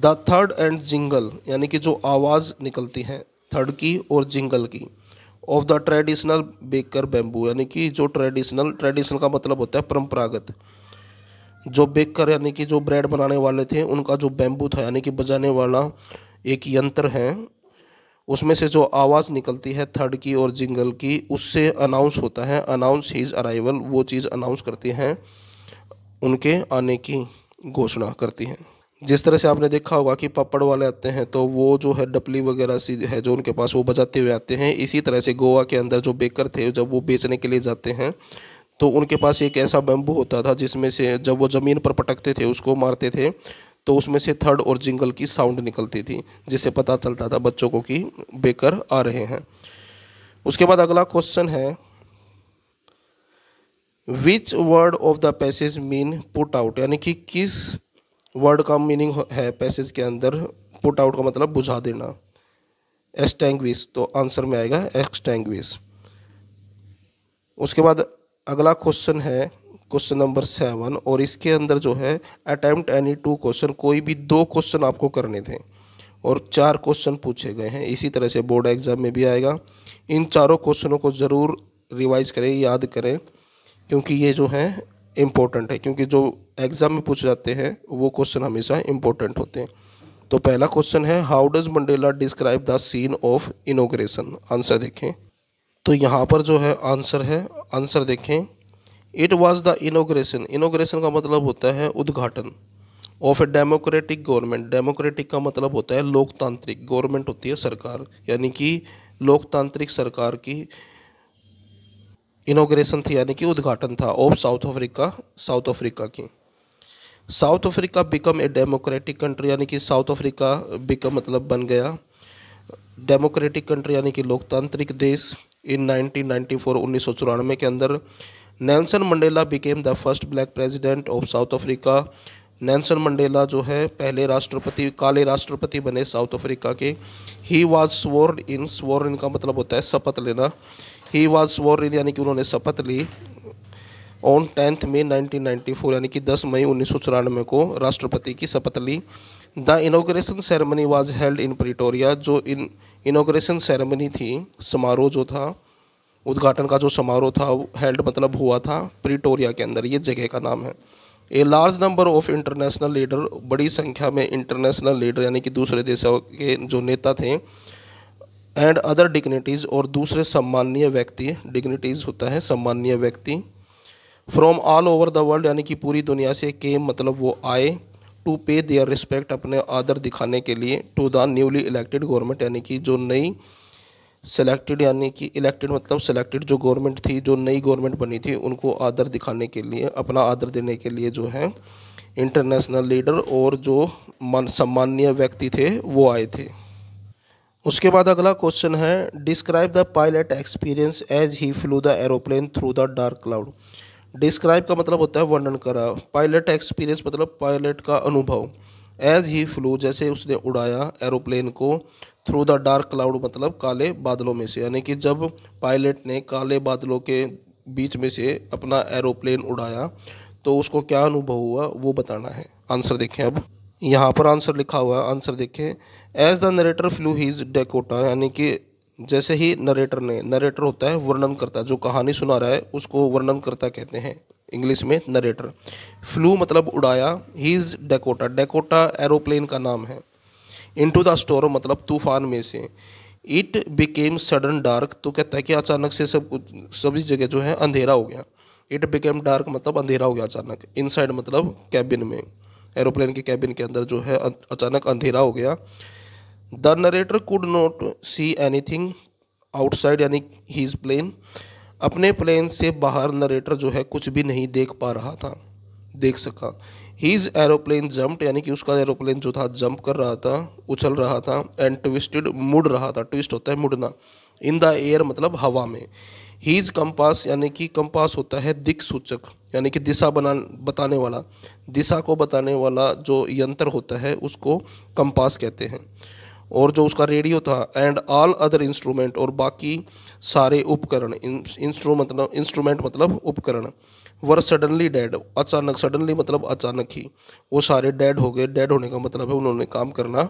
द थर्ड एंड जिंगल यानी कि जो आवाज़ निकलती है थर्ड की और जिंगल की of the traditional baker bamboo यानी कि जो ट्रेडिशनल ट्रेडिशनल का मतलब होता है परंपरागत जो बेकर यानी कि जो ब्रेड बनाने वाले थे उनका जो बैम्बू था यानी कि बजाने वाला एक यंत्र है उसमें से जो आवाज़ निकलती है थर्ड की और जिंगल की उससे अनाउंस होता है अनाउंस हीज अराइवल वो चीज़ अनाउंस करती हैं उनके आने की घोषणा करती हैं जिस तरह से आपने देखा होगा कि पापड़ वाले आते हैं तो वो जो है डपली वगैरह सी है जो उनके पास वो बजाते हुए आते हैं इसी तरह से गोवा के अंदर जो बेकर थे जब वो बेचने के लिए जाते हैं तो उनके पास एक ऐसा बैम्बू होता था जिसमें से जब वो ज़मीन पर पटकते थे उसको मारते थे तो उसमें से थर्ड और जिंगल की साउंड निकलती थी जिससे पता चलता था बच्चों को कि बेकर आ रहे हैं उसके बाद अगला क्वेश्चन है which word of the passage mean put out यानी कि किस वर्ड का मीनिंग है पैसेज के अंदर पुट आउट का मतलब बुझा देना एस्टैंग्विस तो आंसर में आएगा एक्सटैंग उसके बाद अगला क्वेश्चन है क्वेश्चन नंबर सेवन और इसके अंदर जो है अटैम्प्ट एनी टू क्वेश्चन कोई भी दो क्वेश्चन आपको करने थे और चार क्वेश्चन पूछे गए हैं इसी तरह से बोर्ड एग्जाम में भी आएगा इन चारों क्वेश्चनों को ज़रूर रिवाइज करें याद करें क्योंकि ये जो है इम्पोर्टेंट है क्योंकि जो एग्ज़ाम में पूछ जाते हैं वो क्वेश्चन हमेशा इम्पोर्टेंट होते हैं तो पहला क्वेश्चन है how does Mandela describe the scene of inauguration answer देखें तो यहाँ पर जो है आंसर है आंसर देखें it was the inauguration inauguration का मतलब होता है उद्घाटन of a democratic government democratic का मतलब होता है लोकतांत्रिक गवर्नमेंट होती है सरकार यानी कि लोकतांत्रिक सरकार की इनोग्रेशन थी यानी कि उद्घाटन था of South Africa South Africa की South Africa become a democratic country यानी कि साउथ अफ्रीका बिकम मतलब बन गया डेमोक्रेटिक कंट्री यानी कि लोकतांत्रिक देश इन 1994 1994 के अंदर Nelson Mandela became the first black president of South Africa Nelson Mandela जो है पहले राष्ट्रपति काले राष्ट्रपति बने साउथ अफ्रीका के ही वाज स्वर इन स्वर इन का मतलब होता है शपथ लेना ही वाज स्वर इन यानी कि उन्होंने शपथ ली ऑन टेंथ मई 1994 यानी कि 10 मई उन्नीस को राष्ट्रपति की शपथ ली the inauguration ceremony was held in Pretoria जो इन इनोग्रेशन सेरेमनी थी समारोह जो था उद्घाटन का जो समारोह था हेल्ड मतलब हुआ था प्रिटोरिया के अंदर ये जगह का नाम है a large number of international leader बड़ी संख्या में इंटरनेशनल लीडर यानी कि दूसरे देशों के जो नेता थे एंड अदर डिग्निटीज़ और दूसरे सम्माननीय व्यक्ति डिग्निटीज़ होता है सम्माननीय व्यक्ति from all over the world यानी कि पूरी दुनिया से के मतलब वो आए टू पे देयर रिस्पेक्ट अपने आदर दिखाने के लिए to the newly elected government यानी कि जो नई सेलेक्टेड यानी कि इलेक्टेड मतलब सेलेक्टेड जो गवर्नमेंट थी जो नई गवर्नमेंट बनी थी उनको आदर दिखाने के लिए अपना आदर देने के लिए जो है इंटरनेशनल लीडर और जो मान सम्मानीय व्यक्ति थे वो आए थे उसके बाद अगला क्वेश्चन है describe the pilot experience as he flew the aeroplane through the dark cloud describe का मतलब होता है वर्णन करा पायलट एक्सपीरियंस मतलब पायलट का अनुभव एज ही फ्लू जैसे उसने उड़ाया एरोप्लेन को थ्रू द डार्क क्लाउड मतलब काले बादलों में से यानी कि जब पायलट ने काले बादलों के बीच में से अपना एरोप्लेन उड़ाया तो उसको क्या अनुभव हुआ वो बताना है आंसर देखें अब यहाँ पर आंसर लिखा हुआ है आंसर देखें as the narrator flew his Dakota यानी कि जैसे ही नरेटर ने नरेटर होता है वर्णन करता जो कहानी सुना रहा है उसको वर्णन करता कहते हैं इंग्लिश में नरेटर फ्लू मतलब उड़ाया he is Dakota Dakota aeroplane का नाम है इनटू द स्टोर मतलब तूफान में से इट बिकेम सडन डार्क तो कहता है कि अचानक से सब कुछ सभी जगह जो है अंधेरा हो गया इट बिकेम डार्क मतलब अंधेरा हो गया अचानक इन मतलब कैबिन में एरोप्लेन के कैबिन के अंदर जो है अचानक अंधेरा हो गया the narrator could not see anything outside यानी हीज प्लेन अपने प्लेन से बाहर नरेटर जो है कुछ भी नहीं देख पा रहा था देख सका हीज एरोप्लेन जम्प्ट यानी कि उसका एरोप्लेन जो था जंप कर रहा था उछल रहा था एंड ट्विस्टेड मुड़ रहा था ट्विस्ट होता है मुड़ना इन द एयर मतलब हवा में हीज कम्पास यानी कि कंपास होता है दिक सूचक यानी कि दिशा बना बताने वाला दिशा को बताने वाला जो यंत्र होता है उसको कम्पास कहते हैं और जो उसका रेडियो था एंड ऑल अदर इंस्ट्रूमेंट और बाकी सारे उपकरण इंस्ट्रूमेंट मतलब इंस्ट्रूमेंट मतलब उपकरण वर सडनली डेड अचानक सडनली मतलब अचानक ही वो सारे डेड हो गए डेड होने का मतलब है उन्होंने काम करना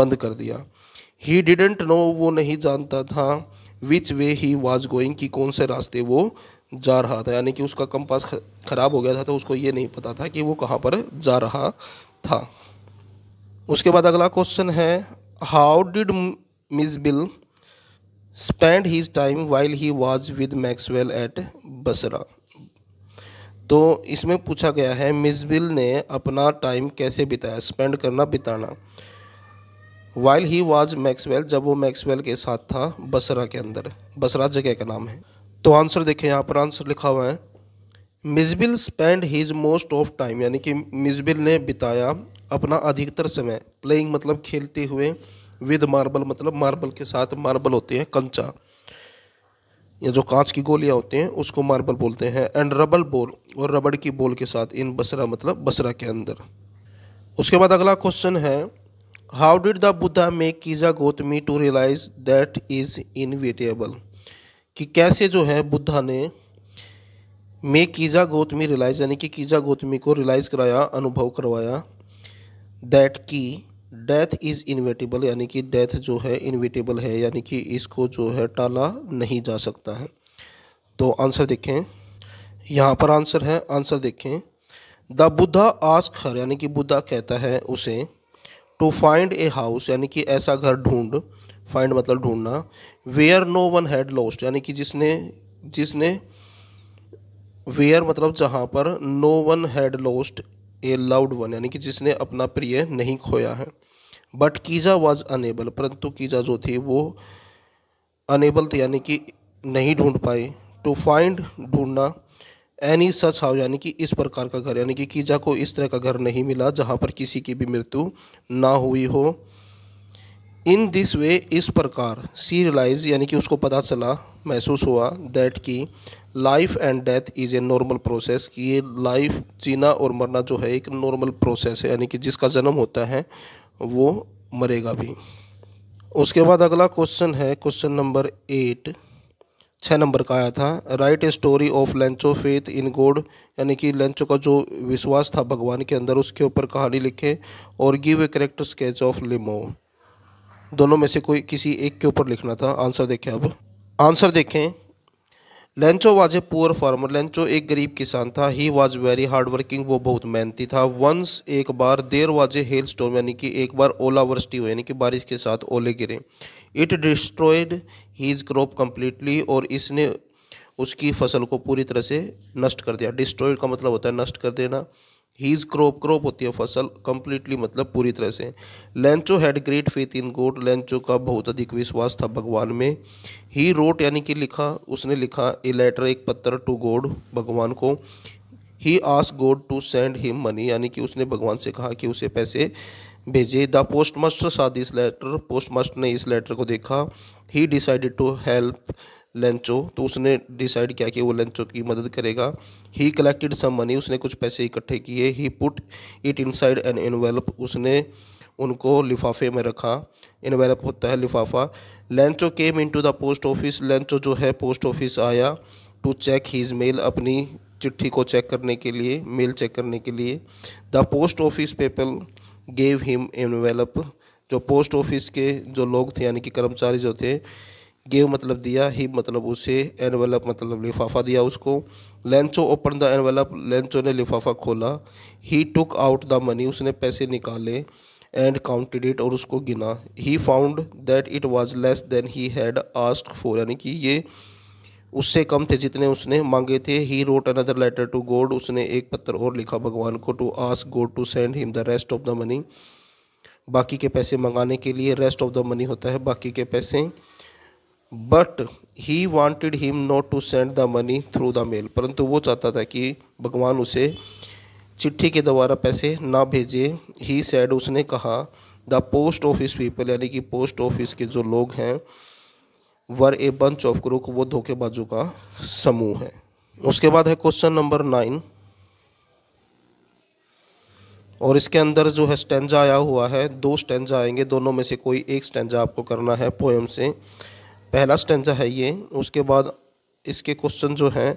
बंद कर दिया ही डिडेंट नो वो नहीं जानता था विच वे ही वॉज गोइंग कि कौन से रास्ते वो जा रहा था यानी कि उसका कंपास ख़राब हो गया था तो उसको ये नहीं पता था कि वो कहाँ पर जा रहा था उसके बाद अगला क्वेश्चन है how did Miss Bill spend his time while he was with Maxwell at Basra? तो इसमें पूछा गया है मिस बिल ने अपना टाइम कैसे बिताया स्पेंड करना बिताना वाइल ही वाज मैक्सवेल जब वो मैक्सवेल के साथ था बसरा के अंदर बसरा जगह का नाम है तो आंसर देखें यहाँ पर आंसर लिखा हुआ है Mijbil spend his most of time यानी कि मिजबिल ने बिताया अपना अधिकतर समय प्लेइंग मतलब खेलते हुए विद मार्बल मतलब मार्बल के साथ मार्बल होते हैं कंचा या जो कांच की गोलियां होती हैं उसको मार्बल बोलते हैं एंड रबल बॉल और रबड़ की बॉल के साथ इन बसरा मतलब बसरा के अंदर उसके बाद अगला क्वेश्चन है how did the Buddha make Kisa Gotami to realise that is inevitable कि कैसे जो है बुद्धा ने मैं कीजा गौतमी रिलाइज यानी कि कीजा गौतमी को रिलाइज कराया अनुभव करवाया दैट की डेथ इज़ इनवेटेबल यानी कि डेथ जो है इनवेटेबल है यानी कि इसको जो है टाला नहीं जा सकता है तो आंसर देखें यहाँ पर आंसर है आंसर देखें द बुद्धा आस्क हर यानी कि बुद्धा कहता है उसे टू फाइंड ए हाउस यानी कि ऐसा घर ढूंढ फाइंड मतलब ढूंढना where no one had lost यानी कि जिसने जिसने वेयर मतलब जहाँ पर no one had lost a loved one यानी कि जिसने अपना प्रिय नहीं खोया है बट कीजा वॉज अनेबल परंतु कीजा जो थी वो अनेबल थी यानी कि नहीं ढूंढ पाई टू फाइंड ढूंढना एनी सच हाउ यानी कि इस प्रकार का घर यानी कि कीजा को इस तरह का घर नहीं मिला जहाँ पर किसी की भी मृत्यु ना हुई हो इन दिस वे इस प्रकार सी रिलाइज यानी कि उसको पता चला महसूस हुआ दैट की life and death is a normal process कि ये लाइफ जीना और मरना जो है एक नॉर्मल प्रोसेस है यानी कि जिसका जन्म होता है वो मरेगा भी उसके बाद अगला क्वेश्चन है क्वेश्चन नंबर एट छः नंबर का आया था write a story of Lencho faith in God यानी कि लेंचो का जो विश्वास था भगवान के अंदर उसके ऊपर कहानी लिखे और give a character sketch of लिमो दोनों में से कोई किसी एक के ऊपर लिखना था आंसर देखें अब आंसर देखें Lencho was a poor farmer Lencho एक गरीब किसान था he was very hard working वो बहुत मेहनती था वंस एक बार देर वाज ए हेल स्टोम यानी कि एक बार ओलावृष्टि हुई यानी कि बारिश के साथ ओले गिरे it destroyed his crop completely और इसने उसकी फसल को पूरी तरह से नष्ट कर दिया डिस्ट्रॉयड का मतलब होता है नष्ट कर देना हीज क्रॉप क्रॉप होती है फसल कंप्लीटली मतलब पूरी तरह से Lencho had great faith in God Lencho का बहुत अधिक विश्वास था भगवान में ही रोट यानी कि लिखा उसने लिखा ए लेटर एक पत्र टू गोड भगवान को ही आस गोड टू सेंड हिम मनी यानी कि उसने भगवान से कहा कि उसे पैसे भेजे द पोस्ट मास्टर साथ इस लेटर पोस्ट मास्टर ने इस लेटर को देखा he decided to help Lencho तो उसने डिसाइड किया कि वो लेंचो की मदद करेगा ही कलेक्टेड सम मनी उसने कुछ पैसे इकट्ठे किए he put it inside an envelope उसने उनको लिफाफे में रखा इनवेल्प होता है लिफाफा Lencho came into the post office Lencho जो है पोस्ट ऑफिस आया टू चेक हीज़ मेल अपनी चिट्ठी को चेक करने के लिए मेल चेक करने के लिए the post office people gave him envelope जो पोस्ट ऑफिस के जो लोग थे यानी कि कर्मचारी जो थे गेव मतलब दिया ही मतलब उसे एनवेलप मतलब लिफाफा दिया उसको Lencho open the envelope Lencho ने लिफाफा खोला he took out the money उसने पैसे निकाले एंड काउंटेड इट और उसको गिना he found that it was less than he had ask for यानी कि ये उससे कम थे जितने उसने मांगे थे he wrote another letter to God उसने एक पत्र और लिखा भगवान को to ask God to send him the rest of the money बाकी के पैसे मंगाने के लिए रेस्ट ऑफ द मनी होता है बाकी के पैसे but he wanted him not to send the money through the mail परंतु वो चाहता था कि भगवान उसे चिट्ठी के द्वारा पैसे ना भेजे ही सैड उसने कहा द पोस्ट ऑफिस पीपल यानी कि पोस्ट ऑफिस के जो लोग हैं वर ए बंच ऑफ ग्रुक वो धोखेबाजों का समूह है उसके बाद है क्वेश्चन नंबर नाइन और इसके अंदर जो है स्टेंजा आया हुआ है दो स्टेंजा आएंगे दोनों में से कोई एक स्टेंजा आपको करना है पोएम से पहला स्टेंजा है ये उसके बाद इसके क्वेश्चन जो हैं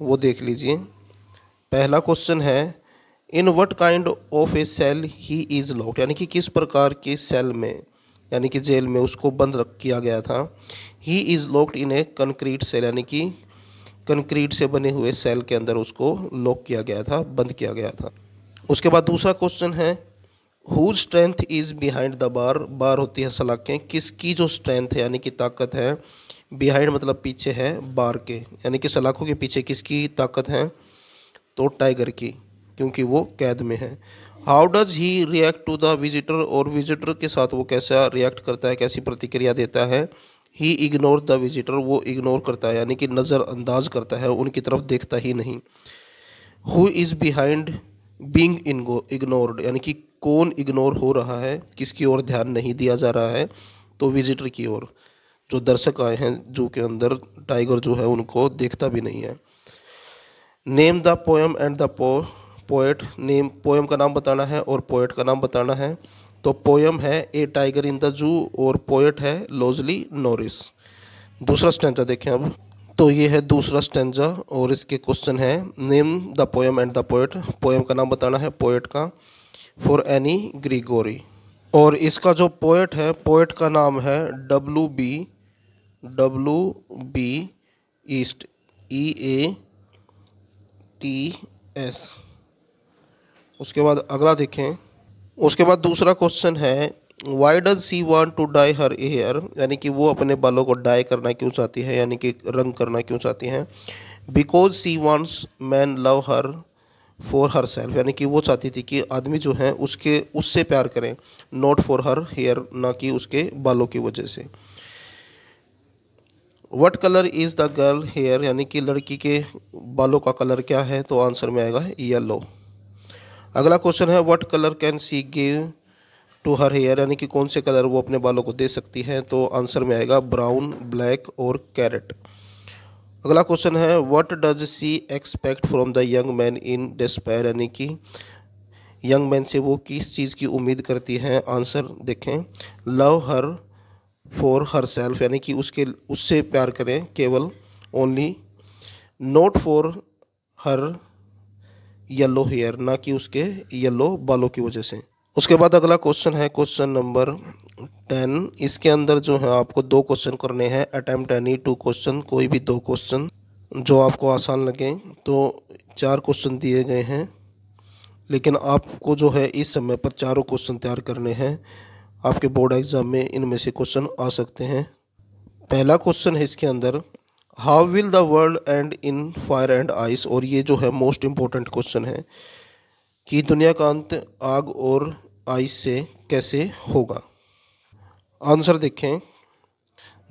वो देख लीजिए पहला क्वेश्चन है in what kind of a cell he is locked यानी कि किस प्रकार के सेल में यानी कि जेल में उसको बंद रख किया गया था he is locked in a concrete cell यानी कि कंक्रीट से बने हुए सेल के अंदर उसको लॉक किया गया था बंद किया गया था उसके बाद दूसरा क्वेश्चन है whose strength is behind the bar bar होती है सलाखें किसकी जो स्ट्रेंथ है यानी कि ताकत है बिहाइंड मतलब पीछे है बार के यानी कि सलाखों के पीछे किसकी ताकत है तो टाइगर की क्योंकि वो कैद में है how does he react to the visitor और विजिटर के साथ वो कैसा रिएक्ट करता है कैसी प्रतिक्रिया देता है ही इग्नोर द विजिटर वो इग्नोर करता है यानी कि नज़रअंदाज करता है उनकी तरफ देखता ही नहीं who is behind being ignored यानी कि कौन इग्नोर हो रहा है किसकी ओर ध्यान नहीं दिया जा रहा है तो विजिटर की ओर जो दर्शक आए हैं जू के अंदर टाइगर जो है उनको देखता भी नहीं है name the poem and the po poet नेम पोएम का नाम बताना है और पोएट का नाम बताना है तो पोएम है ए टाइगर इन द जू और पोएट है लोजली नोरिस दूसरा स्टेंजा देखें अब तो ये है दूसरा स्टेंजा और इसके क्वेश्चन है name the poem and the poet poem का नाम बताना है पोएट का फॉर एनी ग्रीगोरी और इसका जो पोइट है पोएट का नाम है डब्लू बी डब्लू बी ईस्ट ई ए टी एस उसके बाद अगला देखें उसके बाद दूसरा क्वेश्चन है why does she want to dye her hair यानी कि वो अपने बालों को डाई करना क्यों चाहती है यानी कि रंग करना क्यों चाहती है because she wants man love her for herself यानी कि वो चाहती थी कि आदमी जो है उसके उससे प्यार करें नॉट फॉर हर हेयर ना कि उसके बालों की वजह से what colour is the girl hair यानी कि लड़की के बालों का कलर क्या है तो आंसर में आएगा येलो अगला क्वेश्चन है what colour can she give to her hair यानी कि कौन से कलर वो अपने बालों को दे सकती है तो आंसर में आएगा ब्राउन ब्लैक और कैरेट अगला क्वेश्चन है what does she expect from the young man in despair यानी कि यंग मैन से वो किस चीज़ की उम्मीद करती हैं आंसर देखें love her for herself यानी कि उसके उससे प्यार करें केवल only not for her yellow hair ना कि उसके येलो बालों की वजह से उसके बाद अगला क्वेश्चन है क्वेश्चन नंबर टेन इसके अंदर जो है आपको दो क्वेश्चन करने हैं अटैम्प्ट एनी टू क्वेश्चन कोई भी दो क्वेश्चन जो आपको आसान लगे तो चार क्वेश्चन दिए गए हैं लेकिन आपको जो है इस समय पर चारों क्वेश्चन तैयार करने हैं आपके बोर्ड एग्ज़ाम में इनमें से क्वेश्चन आ सकते हैं पहला क्वेश्चन है इसके अंदर how will the world end in fire and ice और ये जो है मोस्ट इम्पोर्टेंट क्वेश्चन है कि दुनिया का अंत आग और आई से कैसे होगा आंसर देखें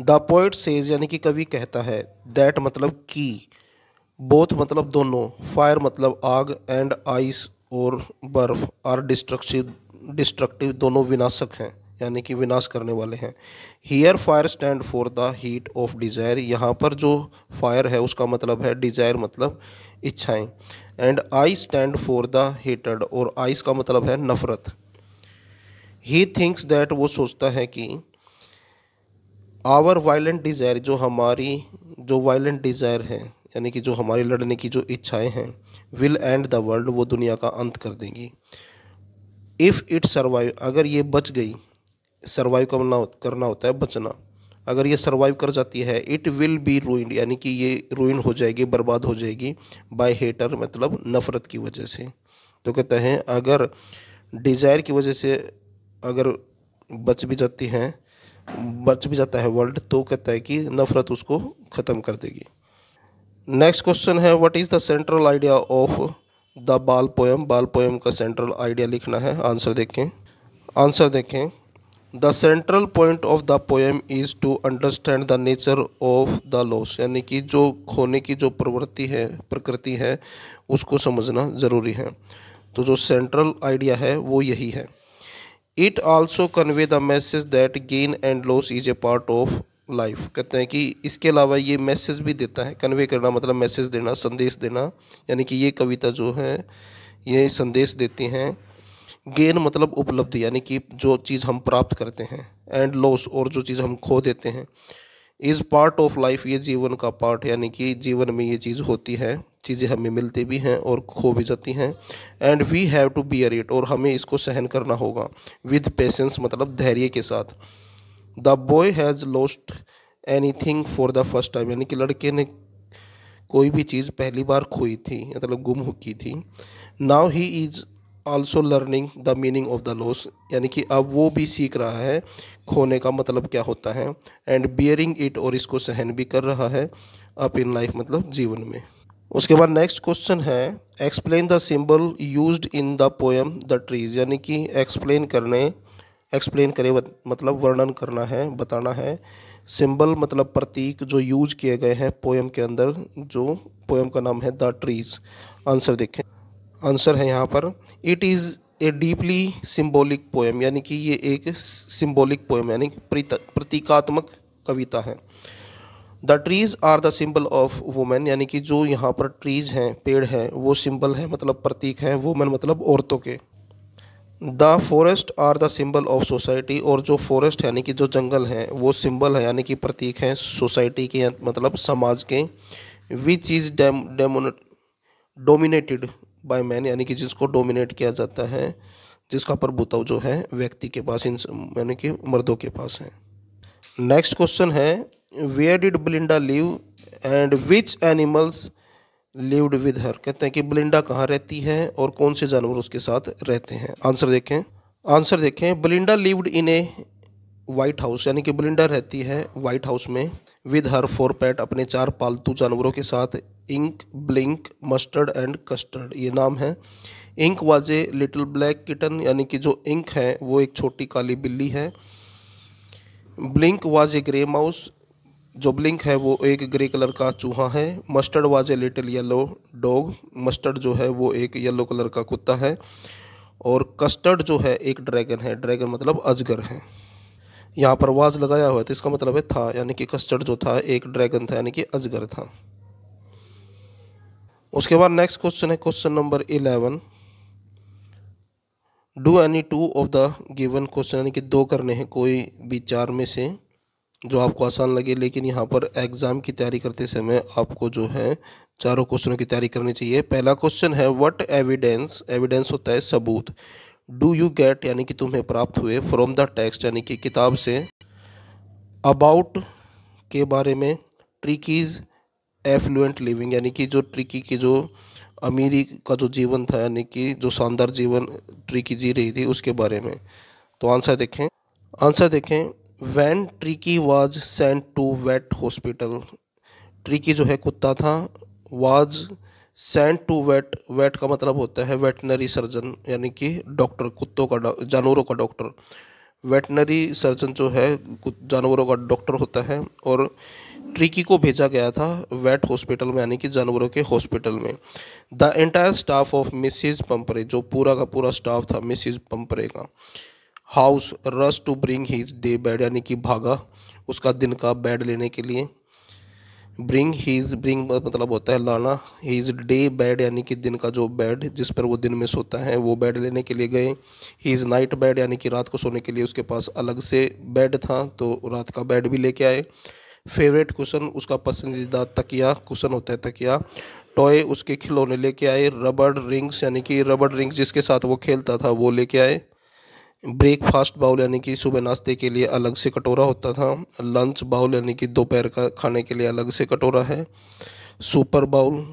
द पोइट सेज यानी कि कवि कहता है दैट मतलब की बोथ मतलब दोनों फायर मतलब आग एंड आइस और बर्फ आर डिस्ट्रक्टिव डिस्ट्रक्टिव दोनों विनाशक हैं यानी कि विनाश करने वाले हैं here fire stand for the heat of desire यहाँ पर जो फायर है उसका मतलब है डिज़ायर मतलब इच्छाएं and ice stand for the heated और आइस का मतलब है नफ़रत ही थिंक्स दैट वो सोचता है कि आवर वायलेंट डिज़ायर जो हमारी जो वायलेंट डिज़ायर है यानी कि जो हमारी लड़ने की जो इच्छाएं हैं विल एंड द वर्ल्ड वो दुनिया का अंत कर देंगी इफ़ इट सर्वाइव अगर ये बच गई सर्वाइव करना करना होता है बचना अगर ये सर्वाइव कर जाती है इट विल बी रूइंड यानी कि ये रूइंड हो जाएगी बर्बाद हो जाएगी बाय हेटर मतलब नफ़रत की वजह से तो कहते हैं अगर डिज़ायर की वजह से अगर बच भी जाती हैं बच भी जाता है वर्ल्ड तो कहता है कि नफ़रत उसको ख़त्म कर देगी नेक्स्ट क्वेश्चन है what is the central idea of the ball poem ball poem का सेंट्रल आइडिया लिखना है आंसर देखें आंसर देखें the central point of the poem is to understand the nature of the loss यानी कि जो खोने की जो प्रवृत्ति है प्रकृति है उसको समझना ज़रूरी है तो जो सेंट्रल आइडिया है वो यही है it also convey the message that gain and loss is a part of life कहते हैं कि इसके अलावा ये मैसेज भी देता है कन्वे करना मतलब मैसेज देना संदेश देना यानी कि ये कविता जो है ये संदेश देती हैं गेन मतलब उपलब्धि यानी कि जो चीज़ हम प्राप्त करते हैं एंड लॉस और जो चीज़ हम खो देते हैं इज़ पार्ट ऑफ लाइफ ये जीवन का पार्ट यानी कि जीवन में ये चीज़ होती है चीज़ें हमें मिलती भी हैं और खो भी जाती हैं and we have to bear it और हमें इसको सहन करना होगा विद पेशेंस मतलब धैर्य के साथ the boy has lost anything for the first time यानी कि लड़के ने कोई भी चीज़ पहली बार खोई थी मतलब गुम की थी now he is also learning the meaning of the loss यानी कि अब वो भी सीख रहा है खोने का मतलब क्या होता है एंड बियरिंग इट और इसको सहन भी कर रहा है अप इन लाइफ मतलब जीवन में उसके बाद नेक्स्ट क्वेश्चन है explain the symbol used in the poem the trees यानी कि एक्सप्लेन करने एक्सप्लेन करें मतलब वर्णन करना है बताना है सिंबल मतलब प्रतीक जो यूज किए गए हैं पोएम के अंदर जो पोएम का नाम है द ट्रीज आंसर देखें आंसर है यहाँ पर it is a deeply symbolic poem यानी कि ये एक सिंबॉलिक पोएम यानी प्रतीकात्मक कविता है the trees are the symbol of women यानी कि जो यहाँ पर ट्रीज़ हैं पेड़ हैं वो सिंबल है मतलब प्रतीक हैं वुमेन मतलब औरतों के the forest are the symbol of society और जो फॉरेस्ट यानी कि जो जंगल हैं वो सिंबल है यानी कि प्रतीक हैं सोसाइटी के मतलब समाज के which is dominated by man यानी कि जिसको डोमिनेट किया जाता है जिसका प्रभुत्व जो है व्यक्ति के पास इन यानी कि मर्दों के पास है नेक्स्ट क्वेश्चन है where did Belinda live and which animals lived with her कहते हैं कि बलिंडा कहाँ रहती है और कौन से जानवर उसके साथ रहते हैं आंसर देखें आंसर देखें Belinda lived in a white house यानी कि बलिंडा रहती है वाइट हाउस में विद हर फोर पैट अपने चार पालतू जानवरों के साथ Ink Blink Mustard and Custard ये नाम है Ink was a little black kitten यानी कि जो इंक है वो एक छोटी काली बिल्ली है Blink was a grey mouse जो ब्लिंक है वो एक ग्रे कलर का चूहा है Mustard was a little yellow dog Mustard जो है वो एक येलो कलर का कुत्ता है और कस्टर्ड जो है एक ड्रैगन है ड्रैगन मतलब अजगर है यहाँ पर वाज लगाया हुआ है तो इसका मतलब है था यानी कि कस्टर्ड जो था एक ड्रैगन था यानी कि अजगर था उसके बाद नेक्स्ट क्वेश्चन है question number eleven do any two of the given question यानी कि दो करने हैं कोई भी चार में से जो आपको आसान लगे लेकिन यहाँ पर एग्ज़ाम की तैयारी करते समय आपको जो है चारों क्वेश्चनों की तैयारी करनी चाहिए पहला क्वेश्चन है व्हाट एविडेंस एविडेंस होता है सबूत डू यू गेट यानी कि तुम्हें प्राप्त हुए फ्रॉम द टेक्स्ट यानी कि किताब से अबाउट के बारे में ट्रिकीज़ एफ्लुएंट लिविंग यानी कि जो ट्रिकी की जो अमीरी का जो जीवन था यानी कि जो शानदार जीवन ट्रिकी जी रही थी उसके बारे में तो आंसर देखें आंसर देखें when Tricki was sent to vet hospital Tricki जो है कुत्ता था was sent to vet vet का मतलब होता है वेटनरी सर्जन यानी कि डॉक्टर कुत्तों का जानवरों का डॉक्टर वेटनरी सर्जन जो है जानवरों का डॉक्टर होता है और ट्रिकी को भेजा गया था वेट हॉस्पिटल में यानी कि जानवरों के हॉस्पिटल में the entire staff of Mrs Pumphrey जो पूरा का पूरा स्टाफ था मिसिज पम्परे का house rush to bring his day bed यानी कि भागा उसका दिन का बेड लेने के लिए ब्रिंग हीज ब्रिंग मतलब होता है लाना हीज डे बेड यानी कि दिन का जो बेड जिस पर वो दिन में सोता है वो बेड लेने के लिए गए ही इज़ नाइट बेड यानी कि रात को सोने के लिए उसके पास अलग से बेड था तो रात का बेड भी लेके आए फेवरेट कुशन उसका पसंदीदा तकिया कुशन होता है तकिया टॉय उसके खिलौने लेके आए रबड़ रिंग्स यानी कि रबड़ रिंग्स जिसके साथ वो खेलता था वो लेके आए ब्रेकफास्ट बाउल यानी कि सुबह नाश्ते के लिए अलग से कटोरा होता था लंच बाउल यानी कि दोपहर का खाने के लिए अलग से कटोरा है सुपर बाउल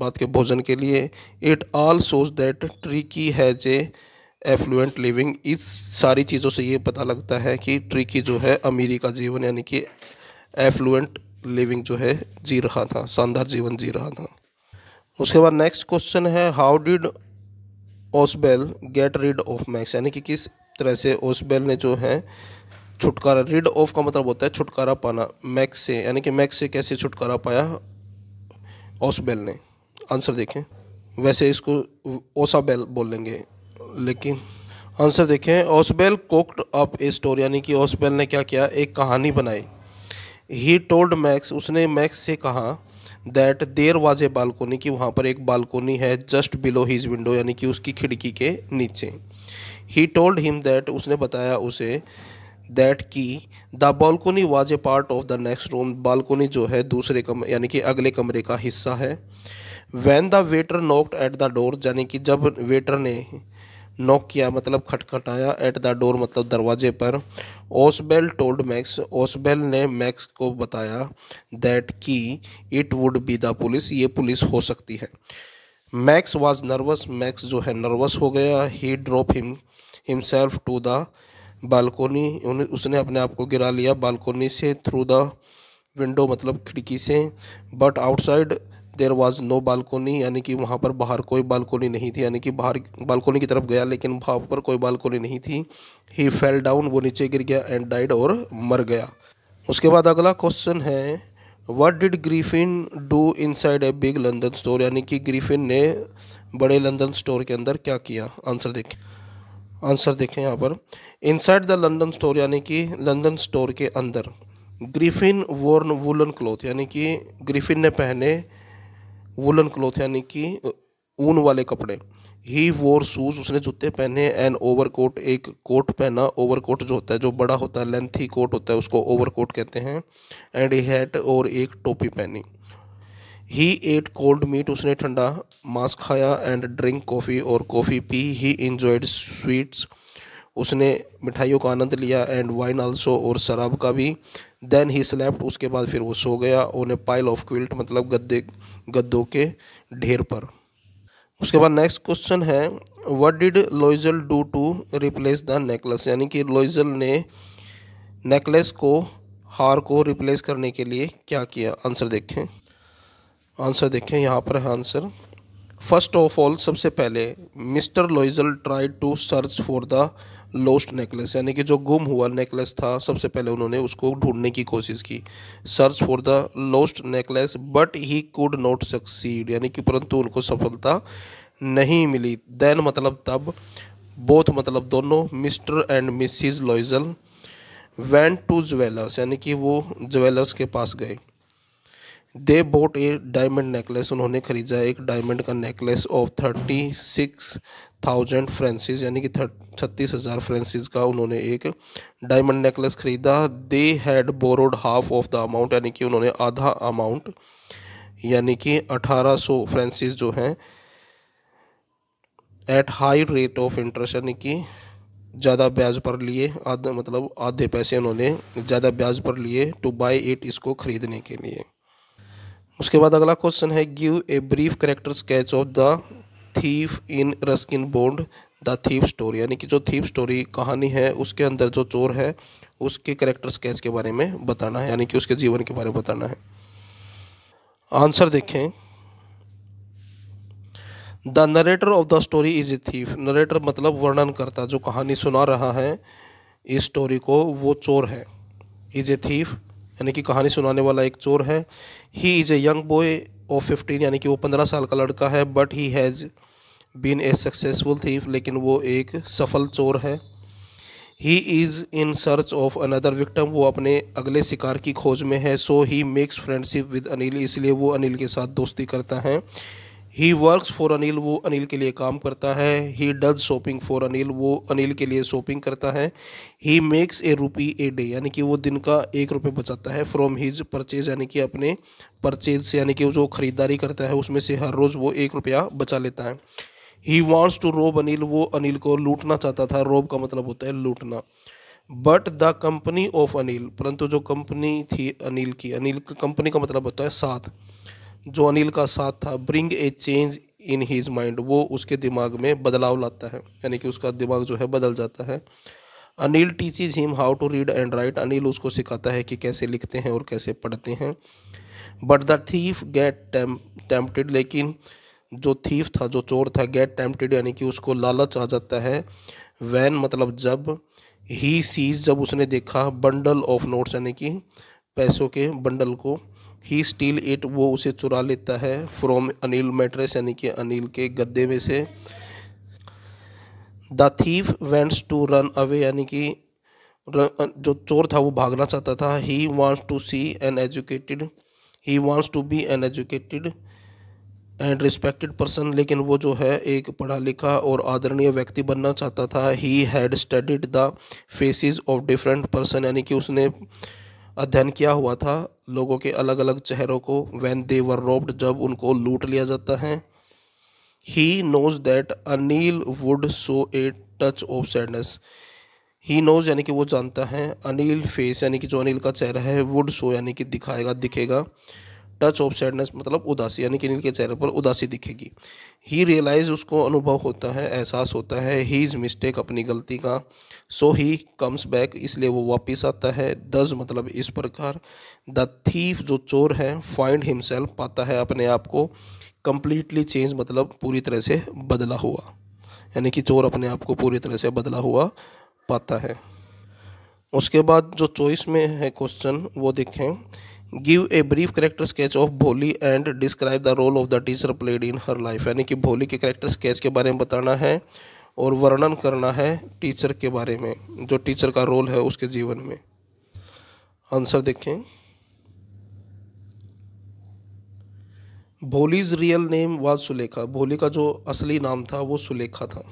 बात के भोजन के लिए it all shows that Tricki has a affluent living इस सारी चीज़ों से ये पता लगता है कि ट्रिकी जो है अमीरी का जीवन यानी कि एफ्लुएंट लिविंग जो है जी रहा था शानदार जीवन जी रहा था उसके बाद नेक्स्ट क्वेश्चन है how did Ausable get rid of Max यानी कि किस तरह से ओसबेल ने जो है छुटकारा रीड ऑफ का मतलब होता है छुटकारा पाना मैक्स से यानी कि मैक्स से कैसे छुटकारा पाया ओसबेल ने आंसर देखें वैसे इसको ओसाबेल बोल लेंगे लेकिन आंसर देखें Ausable cooked up a story यानी कि ओसबेल ने क्या किया एक कहानी बनाई ही टोल्ड मैक्स उसने मैक्स से कहा that there was a balcony कि वहाँ पर एक बालकोनी है जस्ट बिलो हीज विंडो यानी कि उसकी खिड़की के नीचे ही टोल्ड हिम दैट उसने बताया उसे दैट कि the balcony was a part of the next room balcony जो है दूसरे कम यानी कि अगले कमरे का हिस्सा है when the waiter knocked at the door यानी कि जब वेटर ने नॉक किया मतलब खटखटाया एट द डोर मतलब दरवाजे पर ओसबेल टोल्ड मैक्स ओसबेल ने मैक्स को बताया दैट कि it would be the police ये पुलिस हो सकती है मैक्स वाज नर्वस मैक्स जो है नर्वस हो गया he drop him himself to the balcony उसने अपने आप को गिरा लिया बालकोनी से थ्रू द विंडो मतलब खिड़की से but outside there was no balcony यानी कि वहाँ पर बाहर कोई बालकोनी नहीं थी यानी कि बाहर बालकोनी की तरफ गया लेकिन वहाँ पर कोई बालकोनी नहीं थी ही फेल डाउन वो नीचे गिर गया एंड डाइड और मर गया उसके बाद अगला क्वेश्चन है what did Griffin do inside a big London store यानी कि ग्रीफिन ने बड़े लंदन स्टोर के अंदर क्या किया आंसर देखें आंसर देखें यहाँ पर इनसाइड द लंदन स्टोर यानी कि लंदन स्टोर के अंदर ग्रीफिन वोर्न वुलन क्लॉथ यानी कि ग्रीफिन ने पहने वुलन क्लोथ यानी कि ऊन वाले कपड़े ही वोर शूज़ उसने जूते पहने एंड ओवर कोट एक कोट पहना ओवर कोट जो होता है जो बड़ा होता है लेंथी कोट होता है उसको ओवर कोट कहते हैं एंड हैट और एक टोपी पहनी ही एट कोल्ड मीट उसने ठंडा मांस खाया एंड ड्रिंक कॉफ़ी और कॉफ़ी पी ही इंजॉयड स्वीट्स उसने मिठाइयों का आनंद लिया एंड वाइन आल्सो और शराब का भी देन ही स्लेप्ट उसके बाद फिर वो सो गया on a pile of quilt मतलब गद्दे गद्दों के ढेर पर उसके बाद नेक्स्ट क्वेश्चन है what did Loisel do to replace the necklace यानी कि लोइजल ने नेकलेस को हार को रिप्लेस करने के लिए क्या किया आंसर देखें आंसर देखें यहाँ पर है आंसर फर्स्ट ऑफ ऑल सबसे पहले Mr Loisel try to search for the lost necklace यानी कि जो गुम हुआ नेकलेस था सबसे पहले उन्होंने उसको ढूंढने की कोशिश की search for the lost necklace but he could not succeed यानी कि परंतु उनको सफलता नहीं मिली देन मतलब तब बोथ मतलब दोनों Mr and Mrs Loisel went to jewellers यानी कि वो ज्वेलर्स के पास गए they bought a diamond necklace उन्होंने खरीदा एक डायमंड का necklace of thirty six thousand francs यानी कि छत्तीस हज़ार फ्रेंसिस का उन्होंने एक डायमंड नेकलेस ख़रीदा they had borrowed half of the amount यानी कि उन्होंने आधा अमाउंट यानी कि अठारह सौ फ्रेंसिस जो हैं at high rate of interest यानी कि ज़्यादा ब्याज पर लिए आधा मतलब आधे पैसे उन्होंने ज़्यादा ब्याज पर लिए टू बाई एट इसको ख़रीदने के लिए उसके बाद अगला क्वेश्चन है give a brief character sketch of the thief in Ruskin Bond the thief story यानी कि जो थीप स्टोरी कहानी है उसके अंदर जो चोर है उसके करेक्टर स्केच के बारे में बताना है यानी कि उसके जीवन के बारे में बताना है आंसर देखें the narrator of the story is a thief narrator मतलब वर्णन करता जो कहानी सुना रहा है इस स्टोरी को वो चोर है इज ए थीफ यानी कि कहानी सुनाने वाला एक चोर है he is a young boy of fifteen यानी कि वो पंद्रह साल का लड़का है but he has been a successful thief लेकिन वो एक सफल चोर है he is in search of another victim वो अपने अगले शिकार की खोज में है so he makes friendship with Anil इसलिए वो अनिल के साथ दोस्ती करता है ही वर्क फॉर अनिल वो अनिल के लिए काम करता है he does shopping for Anil वो अनिल के लिए शॉपिंग करता है he makes a rupee a day यानी कि वो दिन का एक रुपये बचाता है फ्रॉम हिज परचेज यानी कि अपने परचेज से यानी कि जो ख़रीदारी करता है उसमें से हर रोज़ वो एक रुपया बचा लेता है ही वॉन्ट्स टू रोब अनिल वो अनिल को लूटना चाहता था रोब का मतलब होता है लूटना but the company of Anil परंतु जो कंपनी थी अनिल की अनिल कंपनी का मतलब होता है साथ जो अनिल का साथ था bring a change in his mind वो उसके दिमाग में बदलाव लाता है यानी कि उसका दिमाग जो है बदल जाता है Anil teaches him how to read and write Anil उसको सिखाता है कि कैसे लिखते हैं और कैसे पढ़ते हैं but the thief gets tempted लेकिन जो थीफ था जो चोर था गेट टेम्पटेड यानी कि उसको लालच आ जाता है वैन मतलब जब ही सीज जब उसने देखा बंडल ऑफ नोट्स यानी कि पैसों के बंडल को ही स्टील इट वो उसे चुरा लेता है फ्रॉम अनिल मेट्रेस यानी कि अनिल के गद्दे में से the thief wants to run away यानी कि जो चोर था वो भागना चाहता था he wants to see an educated he wants to be an educated and respected person लेकिन वो जो है एक पढ़ा लिखा और आदरणीय व्यक्ति बनना चाहता था he had studied the faces of different person यानी कि उसने अध्ययन किया हुआ था लोगों के अलग अलग चेहरों को वैन दे वर रोब्ड जब उनको लूट लिया जाता है he knows that Anil would show a touch of sadness he knows यानी कि वो जानता है अनिल फेस यानी कि जो अनिल का चेहरा है वुड सो यानी कि दिखाएगा दिखेगा टच ऑफ सैडनेस मतलब उदासी यानी कि अनिल के चेहरे पर उदासी दिखेगी ही रियलाइज उसको अनुभव होता है एहसास होता है ही इज़ मिस्टेक अपनी गलती का सो ही कम्स बैक इसलिए वो वापस आता है दस मतलब इस प्रकार द थीफ जो चोर है फाइंड हिमसेल्फ पाता है अपने आप को कम्प्लीटली चेंज मतलब पूरी तरह से बदला हुआ यानी कि चोर अपने आप को पूरी तरह से बदला हुआ पाता है उसके बाद जो चॉइस में है क्वेश्चन वो देखें give a brief character sketch of Bholi and describe the role of the teacher played in her life यानी कि भोली के करेक्टर स्केच के बारे में बताना है और वर्णन करना है टीचर के बारे में जो टीचर का रोल है उसके जीवन में आंसर देखें Bholi's real name was Sulekha Bholi का जो असली नाम था वो सुलेखा था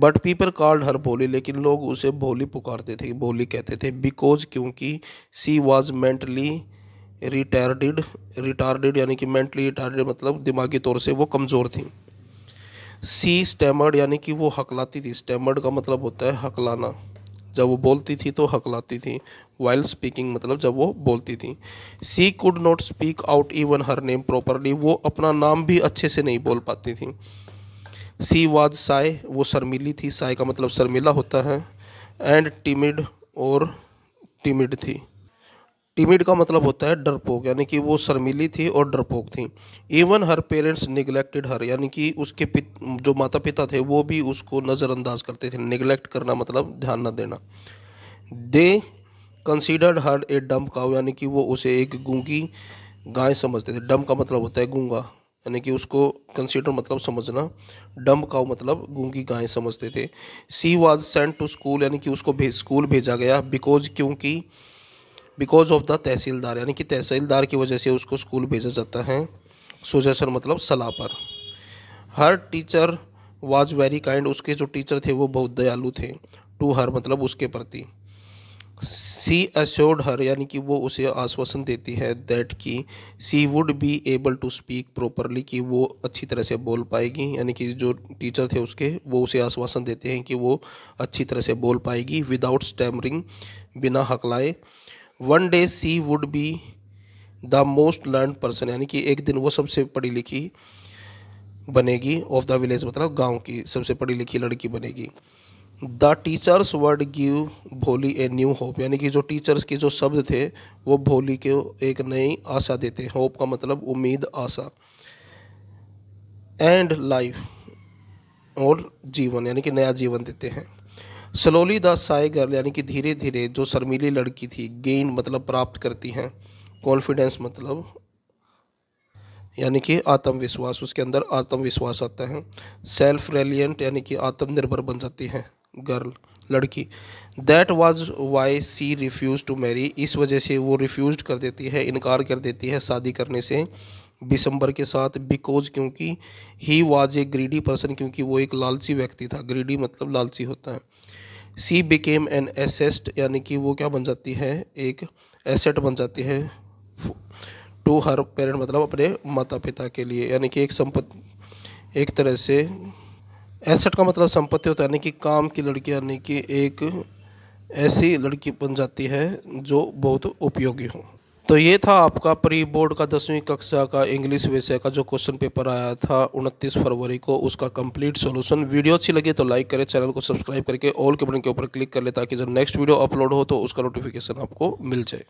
बट पीपल कार्ड हर भोली लेकिन लोग उसे भोली पुकारते थे भोली कहते थे बिकॉज क्योंकि सी वॉज मेंटली रिटायर्डिड रिटायर्डिड यानी कि मेंटली रिटार्डेड मतलब दिमागी तौर से वो कमज़ोर थी सी स्टैमर्ड यानी कि वो हकलाती थी स्टैमर्ड का मतलब होता है हकलाना जब वो बोलती थी तो हकलाती थी वाइल्ड स्पीकिंग मतलब जब वो बोलती थी she could not speak out even her name properly वो अपना नाम भी अच्छे से नहीं बोल पाती थी सी वाज साय वो शर्मीली थी साय का मतलब शर्मीला होता है एंड टिमिड और टिमिड थी टिमिड का मतलब होता है डरपोक यानी कि वो शर्मिली थी और डरपोक थी even her parents neglected her यानी कि उसके पित, जो माता पिता थे वो भी उसको नज़रअंदाज करते थे निगलेक्ट करना मतलब ध्यान न देना दे कंसिडर्ड हर ए डम काउ यानी कि वो उसे एक गूंगी गाय समझते थे डम का मतलब होता है गूंगा यानी कि उसको कंसीडर मतलब समझना डम काउ मतलब गूंगी गाय समझते थे she was sent to school यानी कि उसको भे, स्कूल भेजा गया बिकॉज क्योंकि बिकॉज ऑफ द तहसीलदार यानी कि तहसीलदार की वजह से उसको स्कूल भेजा जाता है सुजेशन मतलब सलाह पर her teacher was very kind उसके जो टीचर थे वो बहुत दयालु थे टू हर मतलब उसके प्रति सी अश्योर्ड हर यानी कि वो उसे आश्वासन देती है दैट कि she would be able to speak properly कि वो अच्छी तरह से बोल पाएगी यानी कि जो टीचर थे उसके वो उसे आश्वासन देते हैं कि वो अच्छी तरह से बोल पाएगी विदाउट स्टैमरिंग बिना हकलाए one day she would be the most learn person यानी कि एक दिन वो सबसे पढ़ी लिखी बनेगी ऑफ द विलेज मतलब गांव की सबसे पढ़ी लिखी लड़की बनेगी द टीचर्स वर्ड गिव भोली ए न्यू होप यानी कि जो टीचर्स के जो शब्द थे वो भोली के एक नई आशा देते हैं होप का मतलब उम्मीद आशा एंड लाइफ और जीवन यानी कि नया जीवन देते हैं स्लोली द साई गर्ल यानी कि धीरे धीरे जो शर्मीली लड़की थी गेन मतलब प्राप्त करती हैं कॉन्फिडेंस मतलब यानी कि आत्मविश्वास उसके अंदर आत्मविश्वास आता है सेल्फ रेलियंट यानी कि आत्मनिर्भर बन जाती हैं गर्ल लड़की that was why she refuse to marry इस वजह से वो रिफ्यूज़ कर देती है इनकार कर देती है शादी करने से दिसंबर के साथ बिकॉज क्योंकि he was a greedy person क्योंकि वो एक लालची व्यक्ति था ग्रीडी मतलब लालची होता है सी बिकेम एन एसेस्ट यानी कि वो क्या बन जाती है एक एसेट बन जाती है टू हर पेरेंट मतलब अपने माता पिता के लिए यानी कि एक संपत्ति एक तरह से एसेट का मतलब संपत्ति होता है यानी कि काम की लड़की यानी कि एक ऐसी लड़की बन जाती है जो बहुत उपयोगी हो तो ये था आपका प्री बोर्ड का दसवीं कक्षा का इंग्लिश विषय का जो क्वेश्चन पेपर आया था 29 फरवरी को उसका कंप्लीट सॉल्यूशन वीडियो अच्छी लगी तो लाइक करें चैनल को सब्सक्राइब करके ऑल के बटन के ऊपर क्लिक कर ले ताकि जब नेक्स्ट वीडियो अपलोड हो तो उसका नोटिफिकेशन आपको मिल जाए